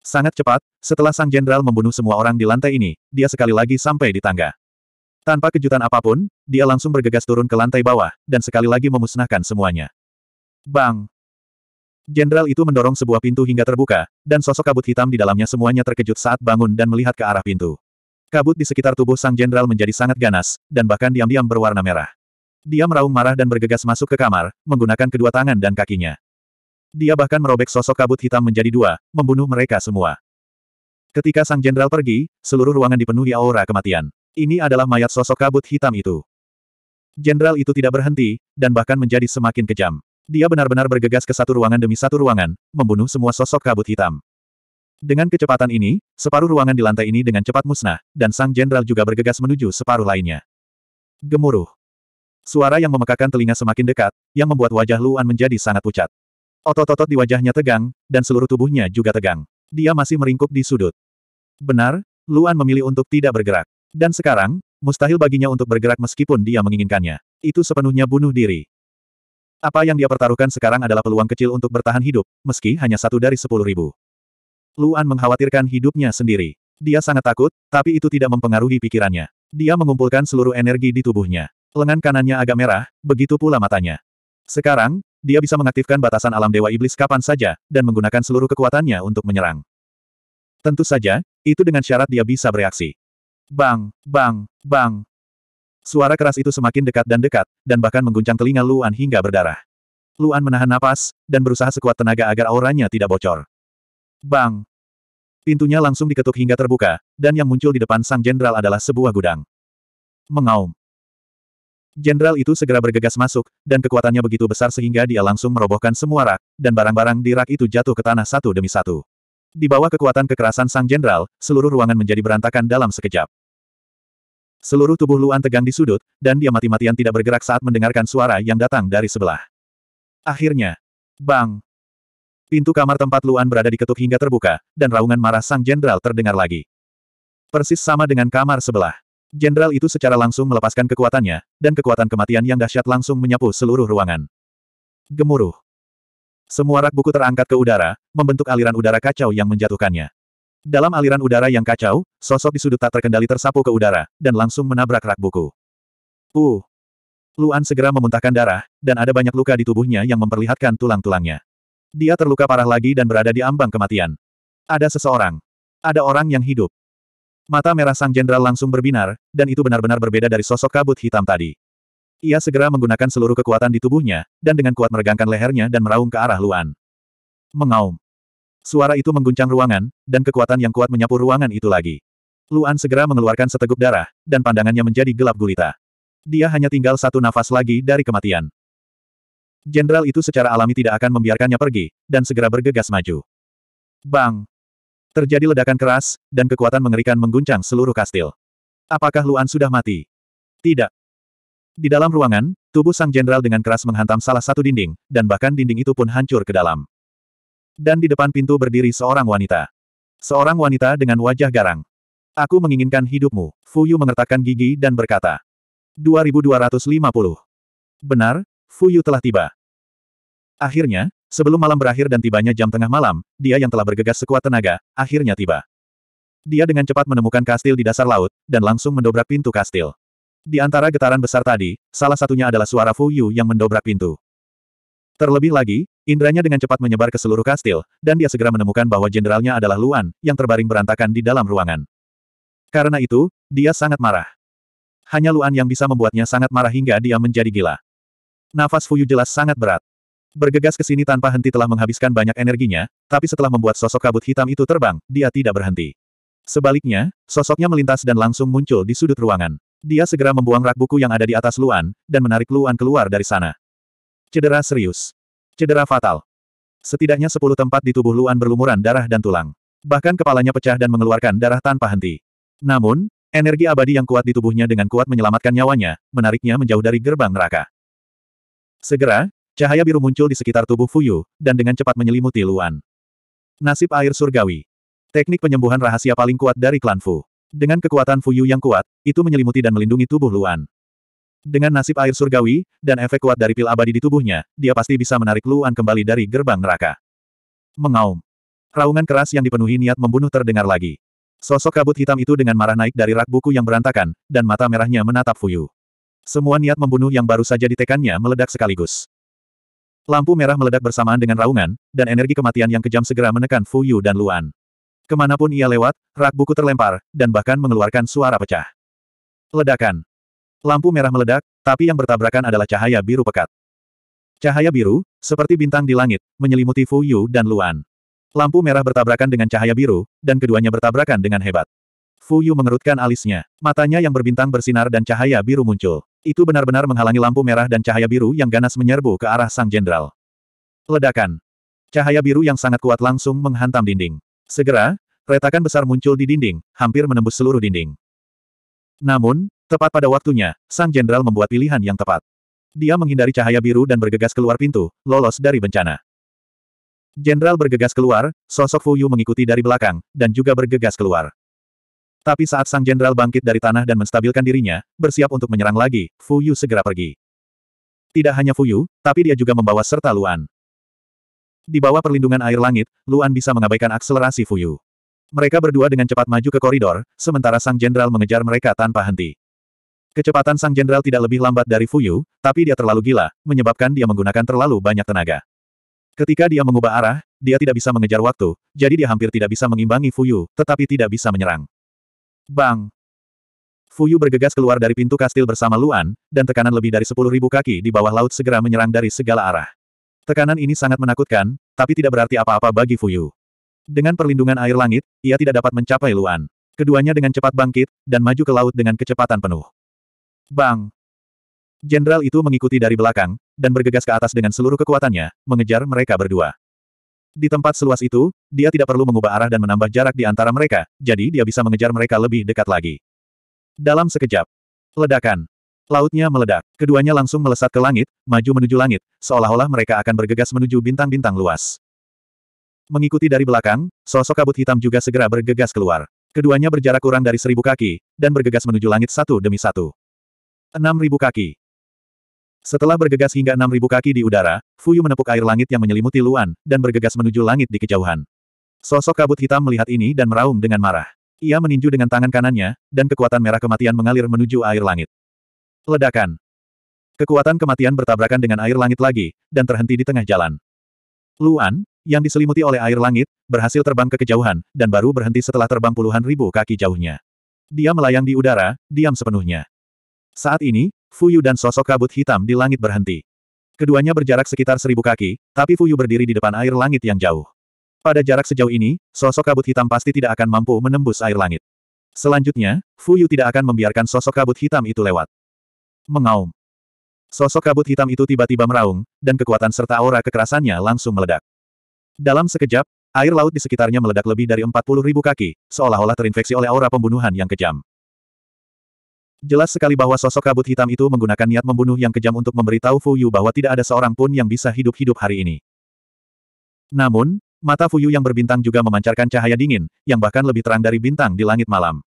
Sangat cepat, setelah sang jenderal membunuh semua orang di lantai ini, dia sekali lagi sampai di tangga. Tanpa kejutan apapun, dia langsung bergegas turun ke lantai bawah, dan sekali lagi memusnahkan semuanya. Bang! Jenderal itu mendorong sebuah pintu hingga terbuka, dan sosok kabut hitam di dalamnya semuanya terkejut saat bangun dan melihat ke arah pintu. Kabut di sekitar tubuh sang jenderal menjadi sangat ganas, dan bahkan diam-diam berwarna merah. Dia meraung marah dan bergegas masuk ke kamar, menggunakan kedua tangan dan kakinya. Dia bahkan merobek sosok kabut hitam menjadi dua, membunuh mereka semua. Ketika sang jenderal pergi, seluruh ruangan dipenuhi aura kematian. Ini adalah mayat sosok kabut hitam itu. Jenderal itu tidak berhenti, dan bahkan menjadi semakin kejam. Dia benar-benar bergegas ke satu ruangan demi satu ruangan, membunuh semua sosok kabut hitam. Dengan kecepatan ini, separuh ruangan di lantai ini dengan cepat musnah, dan sang jenderal juga bergegas menuju separuh lainnya. Gemuruh. Suara yang memekakan telinga semakin dekat, yang membuat wajah Luan menjadi sangat pucat. Otot-otot di wajahnya tegang, dan seluruh tubuhnya juga tegang. Dia masih meringkuk di sudut. Benar, Luan memilih untuk tidak bergerak. Dan sekarang, mustahil baginya untuk bergerak meskipun dia menginginkannya. Itu sepenuhnya bunuh diri. Apa yang dia pertaruhkan sekarang adalah peluang kecil untuk bertahan hidup, meski hanya satu dari sepuluh ribu. Luan mengkhawatirkan hidupnya sendiri. Dia sangat takut, tapi itu tidak mempengaruhi pikirannya. Dia mengumpulkan seluruh energi di tubuhnya. Lengan kanannya agak merah, begitu pula matanya. Sekarang, dia bisa mengaktifkan batasan alam Dewa Iblis kapan saja, dan menggunakan seluruh kekuatannya untuk menyerang. Tentu saja, itu dengan syarat dia bisa bereaksi. Bang, bang, bang. Suara keras itu semakin dekat dan dekat, dan bahkan mengguncang telinga Luan hingga berdarah. Luan menahan napas, dan berusaha sekuat tenaga agar auranya tidak bocor. Bang! Pintunya langsung diketuk hingga terbuka, dan yang muncul di depan sang jenderal adalah sebuah gudang. Mengaum. Jenderal itu segera bergegas masuk, dan kekuatannya begitu besar sehingga dia langsung merobohkan semua rak, dan barang-barang di rak itu jatuh ke tanah satu demi satu. Di bawah kekuatan kekerasan sang jenderal, seluruh ruangan menjadi berantakan dalam sekejap. Seluruh tubuh Luan tegang di sudut, dan dia mati-matian tidak bergerak saat mendengarkan suara yang datang dari sebelah. Akhirnya, bang! Pintu kamar tempat Luan berada diketuk hingga terbuka, dan raungan marah sang jenderal terdengar lagi. Persis sama dengan kamar sebelah. Jenderal itu secara langsung melepaskan kekuatannya, dan kekuatan kematian yang dahsyat langsung menyapu seluruh ruangan. Gemuruh. Semua rak buku terangkat ke udara, membentuk aliran udara kacau yang menjatuhkannya. Dalam aliran udara yang kacau, sosok di sudut tak terkendali tersapu ke udara, dan langsung menabrak rak buku. Uh! Luan segera memuntahkan darah, dan ada banyak luka di tubuhnya yang memperlihatkan tulang-tulangnya. Dia terluka parah lagi dan berada di ambang kematian. Ada seseorang. Ada orang yang hidup. Mata merah sang jenderal langsung berbinar, dan itu benar-benar berbeda dari sosok kabut hitam tadi. Ia segera menggunakan seluruh kekuatan di tubuhnya, dan dengan kuat meregangkan lehernya dan meraung ke arah Luan. Mengaum. Suara itu mengguncang ruangan, dan kekuatan yang kuat menyapu ruangan itu lagi. Luan segera mengeluarkan seteguk darah, dan pandangannya menjadi gelap gulita. Dia hanya tinggal satu nafas lagi dari kematian. Jenderal itu secara alami tidak akan membiarkannya pergi, dan segera bergegas maju. Bang! Terjadi ledakan keras, dan kekuatan mengerikan mengguncang seluruh kastil. Apakah Luan sudah mati? Tidak. Di dalam ruangan, tubuh sang jenderal dengan keras menghantam salah satu dinding, dan bahkan dinding itu pun hancur ke dalam. Dan di depan pintu berdiri seorang wanita. Seorang wanita dengan wajah garang. Aku menginginkan hidupmu, Fu Yu mengertakkan gigi dan berkata. 2250. Benar, Fu Yu telah tiba. Akhirnya, sebelum malam berakhir dan tibanya jam tengah malam, dia yang telah bergegas sekuat tenaga, akhirnya tiba. Dia dengan cepat menemukan kastil di dasar laut, dan langsung mendobrak pintu kastil. Di antara getaran besar tadi, salah satunya adalah suara Fu Yu yang mendobrak pintu. Terlebih lagi, indranya dengan cepat menyebar ke seluruh kastil, dan dia segera menemukan bahwa jenderalnya adalah Luan, yang terbaring berantakan di dalam ruangan. Karena itu, dia sangat marah. Hanya Luan yang bisa membuatnya sangat marah hingga dia menjadi gila. Nafas Fuyu jelas sangat berat. Bergegas ke sini tanpa henti telah menghabiskan banyak energinya, tapi setelah membuat sosok kabut hitam itu terbang, dia tidak berhenti. Sebaliknya, sosoknya melintas dan langsung muncul di sudut ruangan. Dia segera membuang rak buku yang ada di atas Luan, dan menarik Luan keluar dari sana. Cedera serius. Cedera fatal. Setidaknya sepuluh tempat di tubuh Luan berlumuran darah dan tulang. Bahkan kepalanya pecah dan mengeluarkan darah tanpa henti. Namun, energi abadi yang kuat di tubuhnya dengan kuat menyelamatkan nyawanya, menariknya menjauh dari gerbang neraka. Segera, cahaya biru muncul di sekitar tubuh Fuyu, dan dengan cepat menyelimuti Luan. Nasib air surgawi. Teknik penyembuhan rahasia paling kuat dari klan Fu. Dengan kekuatan Fuyu yang kuat, itu menyelimuti dan melindungi tubuh Luan. Dengan nasib air surgawi, dan efek kuat dari pil abadi di tubuhnya, dia pasti bisa menarik Luan kembali dari gerbang neraka. Mengaum. Raungan keras yang dipenuhi niat membunuh terdengar lagi. Sosok kabut hitam itu dengan marah naik dari rak buku yang berantakan, dan mata merahnya menatap Fuyu. Semua niat membunuh yang baru saja ditekannya meledak sekaligus. Lampu merah meledak bersamaan dengan raungan, dan energi kematian yang kejam segera menekan Fuyu dan Luan. Kemanapun ia lewat, rak buku terlempar, dan bahkan mengeluarkan suara pecah. Ledakan. Lampu merah meledak, tapi yang bertabrakan adalah cahaya biru pekat. Cahaya biru, seperti bintang di langit, menyelimuti Fu Yu dan Luan. Lampu merah bertabrakan dengan cahaya biru, dan keduanya bertabrakan dengan hebat. Fu Yu mengerutkan alisnya. Matanya yang berbintang bersinar dan cahaya biru muncul. Itu benar-benar menghalangi lampu merah dan cahaya biru yang ganas menyerbu ke arah sang jenderal. Ledakan. Cahaya biru yang sangat kuat langsung menghantam dinding. Segera, retakan besar muncul di dinding, hampir menembus seluruh dinding. Namun, tepat pada waktunya, sang jenderal membuat pilihan yang tepat. Dia menghindari cahaya biru dan bergegas keluar pintu, lolos dari bencana. Jenderal bergegas keluar, sosok Fuyu mengikuti dari belakang, dan juga bergegas keluar. Tapi saat sang jenderal bangkit dari tanah dan menstabilkan dirinya, bersiap untuk menyerang lagi, Fuyu segera pergi. Tidak hanya Fuyu, tapi dia juga membawa serta Luan. Di bawah perlindungan air langit, Luan bisa mengabaikan akselerasi Fuyu. Mereka berdua dengan cepat maju ke koridor, sementara sang jenderal mengejar mereka tanpa henti. Kecepatan sang jenderal tidak lebih lambat dari Fuyu, tapi dia terlalu gila, menyebabkan dia menggunakan terlalu banyak tenaga. Ketika dia mengubah arah, dia tidak bisa mengejar waktu, jadi dia hampir tidak bisa mengimbangi Fuyu, tetapi tidak bisa menyerang. Bang! Fuyu bergegas keluar dari pintu kastil bersama Luan, dan tekanan lebih dari 10.000 kaki di bawah laut segera menyerang dari segala arah. Tekanan ini sangat menakutkan, tapi tidak berarti apa-apa bagi Fuyu. Dengan perlindungan air langit, ia tidak dapat mencapai Luan. Keduanya dengan cepat bangkit, dan maju ke laut dengan kecepatan penuh. Bang! Jenderal itu mengikuti dari belakang, dan bergegas ke atas dengan seluruh kekuatannya, mengejar mereka berdua. Di tempat seluas itu, dia tidak perlu mengubah arah dan menambah jarak di antara mereka, jadi dia bisa mengejar mereka lebih dekat lagi. Dalam sekejap, ledakan. Lautnya meledak. Keduanya langsung melesat ke langit, maju menuju langit, seolah-olah mereka akan bergegas menuju bintang-bintang luas. Mengikuti dari belakang, sosok kabut hitam juga segera bergegas keluar. Keduanya berjarak kurang dari seribu kaki, dan bergegas menuju langit satu demi satu. Enam ribu kaki. Setelah bergegas hingga enam ribu kaki di udara, Fuyu menepuk air langit yang menyelimuti Luan, dan bergegas menuju langit di kejauhan. Sosok kabut hitam melihat ini dan meraung dengan marah. Ia meninju dengan tangan kanannya, dan kekuatan merah kematian mengalir menuju air langit. Ledakan. Kekuatan kematian bertabrakan dengan air langit lagi, dan terhenti di tengah jalan. Luan, yang diselimuti oleh air langit, berhasil terbang ke kejauhan, dan baru berhenti setelah terbang puluhan ribu kaki jauhnya. Dia melayang di udara, diam sepenuhnya. Saat ini, Fuyu dan sosok kabut hitam di langit berhenti. Keduanya berjarak sekitar seribu kaki, tapi Fuyu berdiri di depan air langit yang jauh. Pada jarak sejauh ini, sosok kabut hitam pasti tidak akan mampu menembus air langit. Selanjutnya, Fuyu tidak akan membiarkan sosok kabut hitam itu lewat. Mengaum. Sosok kabut hitam itu tiba-tiba meraung, dan kekuatan serta aura kekerasannya langsung meledak. Dalam sekejap, air laut di sekitarnya meledak lebih dari 40 ribu kaki, seolah-olah terinfeksi oleh aura pembunuhan yang kejam. Jelas sekali bahwa sosok kabut hitam itu menggunakan niat membunuh yang kejam untuk memberitahu Fu Yu bahwa tidak ada seorang pun yang bisa hidup-hidup hari ini. Namun, mata Fu Yu yang berbintang juga memancarkan cahaya dingin, yang bahkan lebih terang dari bintang di langit malam.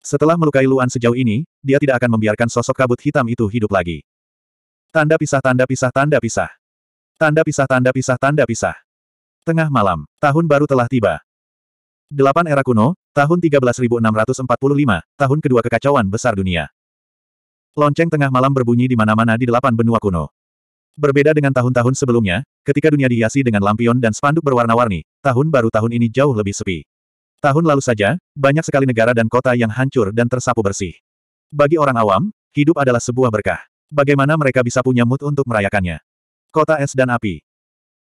Setelah melukai Luan sejauh ini, dia tidak akan membiarkan sosok kabut hitam itu hidup lagi. Tanda pisah tanda pisah tanda pisah. Tanda pisah tanda pisah tanda pisah. Tengah malam, tahun baru telah tiba. Delapan era kuno, tahun 13645, tahun kedua kekacauan besar dunia. Lonceng tengah malam berbunyi di mana-mana di delapan benua kuno. Berbeda dengan tahun-tahun sebelumnya, ketika dunia dihiasi dengan lampion dan spanduk berwarna-warni, tahun baru tahun ini jauh lebih sepi. Tahun lalu saja, banyak sekali negara dan kota yang hancur dan tersapu bersih. Bagi orang awam, hidup adalah sebuah berkah. Bagaimana mereka bisa punya mood untuk merayakannya? Kota es dan api.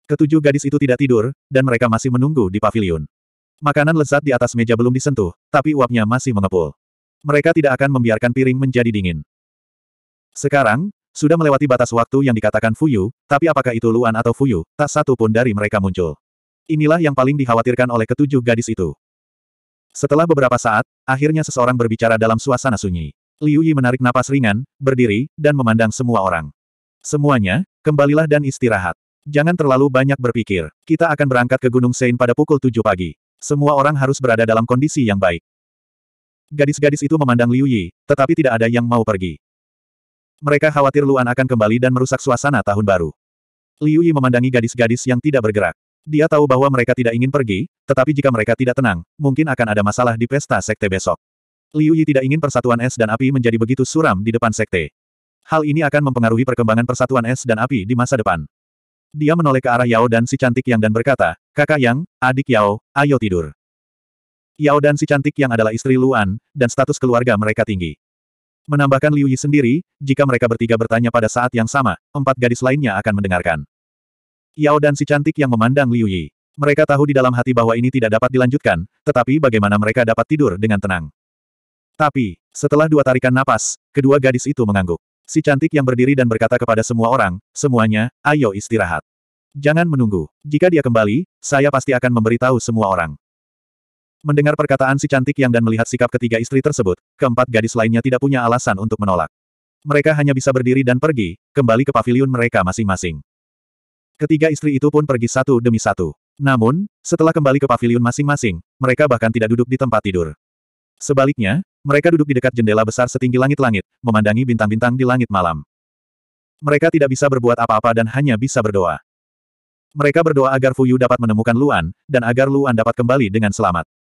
Ketujuh gadis itu tidak tidur, dan mereka masih menunggu di pavilion. Makanan lezat di atas meja belum disentuh, tapi uapnya masih mengepul. Mereka tidak akan membiarkan piring menjadi dingin. Sekarang, sudah melewati batas waktu yang dikatakan Fuyu, tapi apakah itu Luan atau Fuyu, tak satu pun dari mereka muncul. Inilah yang paling dikhawatirkan oleh ketujuh gadis itu. Setelah beberapa saat, akhirnya seseorang berbicara dalam suasana sunyi. Liu Yi menarik napas ringan, berdiri, dan memandang semua orang. Semuanya, kembalilah dan istirahat. Jangan terlalu banyak berpikir. Kita akan berangkat ke Gunung Sein pada pukul 7 pagi. Semua orang harus berada dalam kondisi yang baik. Gadis-gadis itu memandang Liu Yi, tetapi tidak ada yang mau pergi. Mereka khawatir Luan akan kembali dan merusak suasana tahun baru. Liu Yi memandangi gadis-gadis yang tidak bergerak. Dia tahu bahwa mereka tidak ingin pergi, tetapi jika mereka tidak tenang, mungkin akan ada masalah di pesta sekte besok. Liu Yi tidak ingin persatuan es dan api menjadi begitu suram di depan sekte. Hal ini akan mempengaruhi perkembangan persatuan es dan api di masa depan. Dia menoleh ke arah Yao dan si cantik yang dan berkata, Kakak Yang, adik Yao, ayo tidur. Yao dan si cantik yang adalah istri Luan, dan status keluarga mereka tinggi. Menambahkan Liu Yi sendiri, jika mereka bertiga bertanya pada saat yang sama, empat gadis lainnya akan mendengarkan. Yao dan si cantik yang memandang Liu Yi. Mereka tahu di dalam hati bahwa ini tidak dapat dilanjutkan, tetapi bagaimana mereka dapat tidur dengan tenang. Tapi, setelah dua tarikan napas, kedua gadis itu mengangguk. Si cantik yang berdiri dan berkata kepada semua orang, semuanya, ayo istirahat. Jangan menunggu. Jika dia kembali, saya pasti akan memberitahu semua orang. Mendengar perkataan si cantik yang dan melihat sikap ketiga istri tersebut, keempat gadis lainnya tidak punya alasan untuk menolak. Mereka hanya bisa berdiri dan pergi, kembali ke paviliun mereka masing-masing. Ketiga istri itu pun pergi satu demi satu. Namun, setelah kembali ke pavilion masing-masing, mereka bahkan tidak duduk di tempat tidur. Sebaliknya, mereka duduk di dekat jendela besar setinggi langit-langit, memandangi bintang-bintang di langit malam. Mereka tidak bisa berbuat apa-apa dan hanya bisa berdoa. Mereka berdoa agar Fuyu dapat menemukan Luan, dan agar Luan dapat kembali dengan selamat.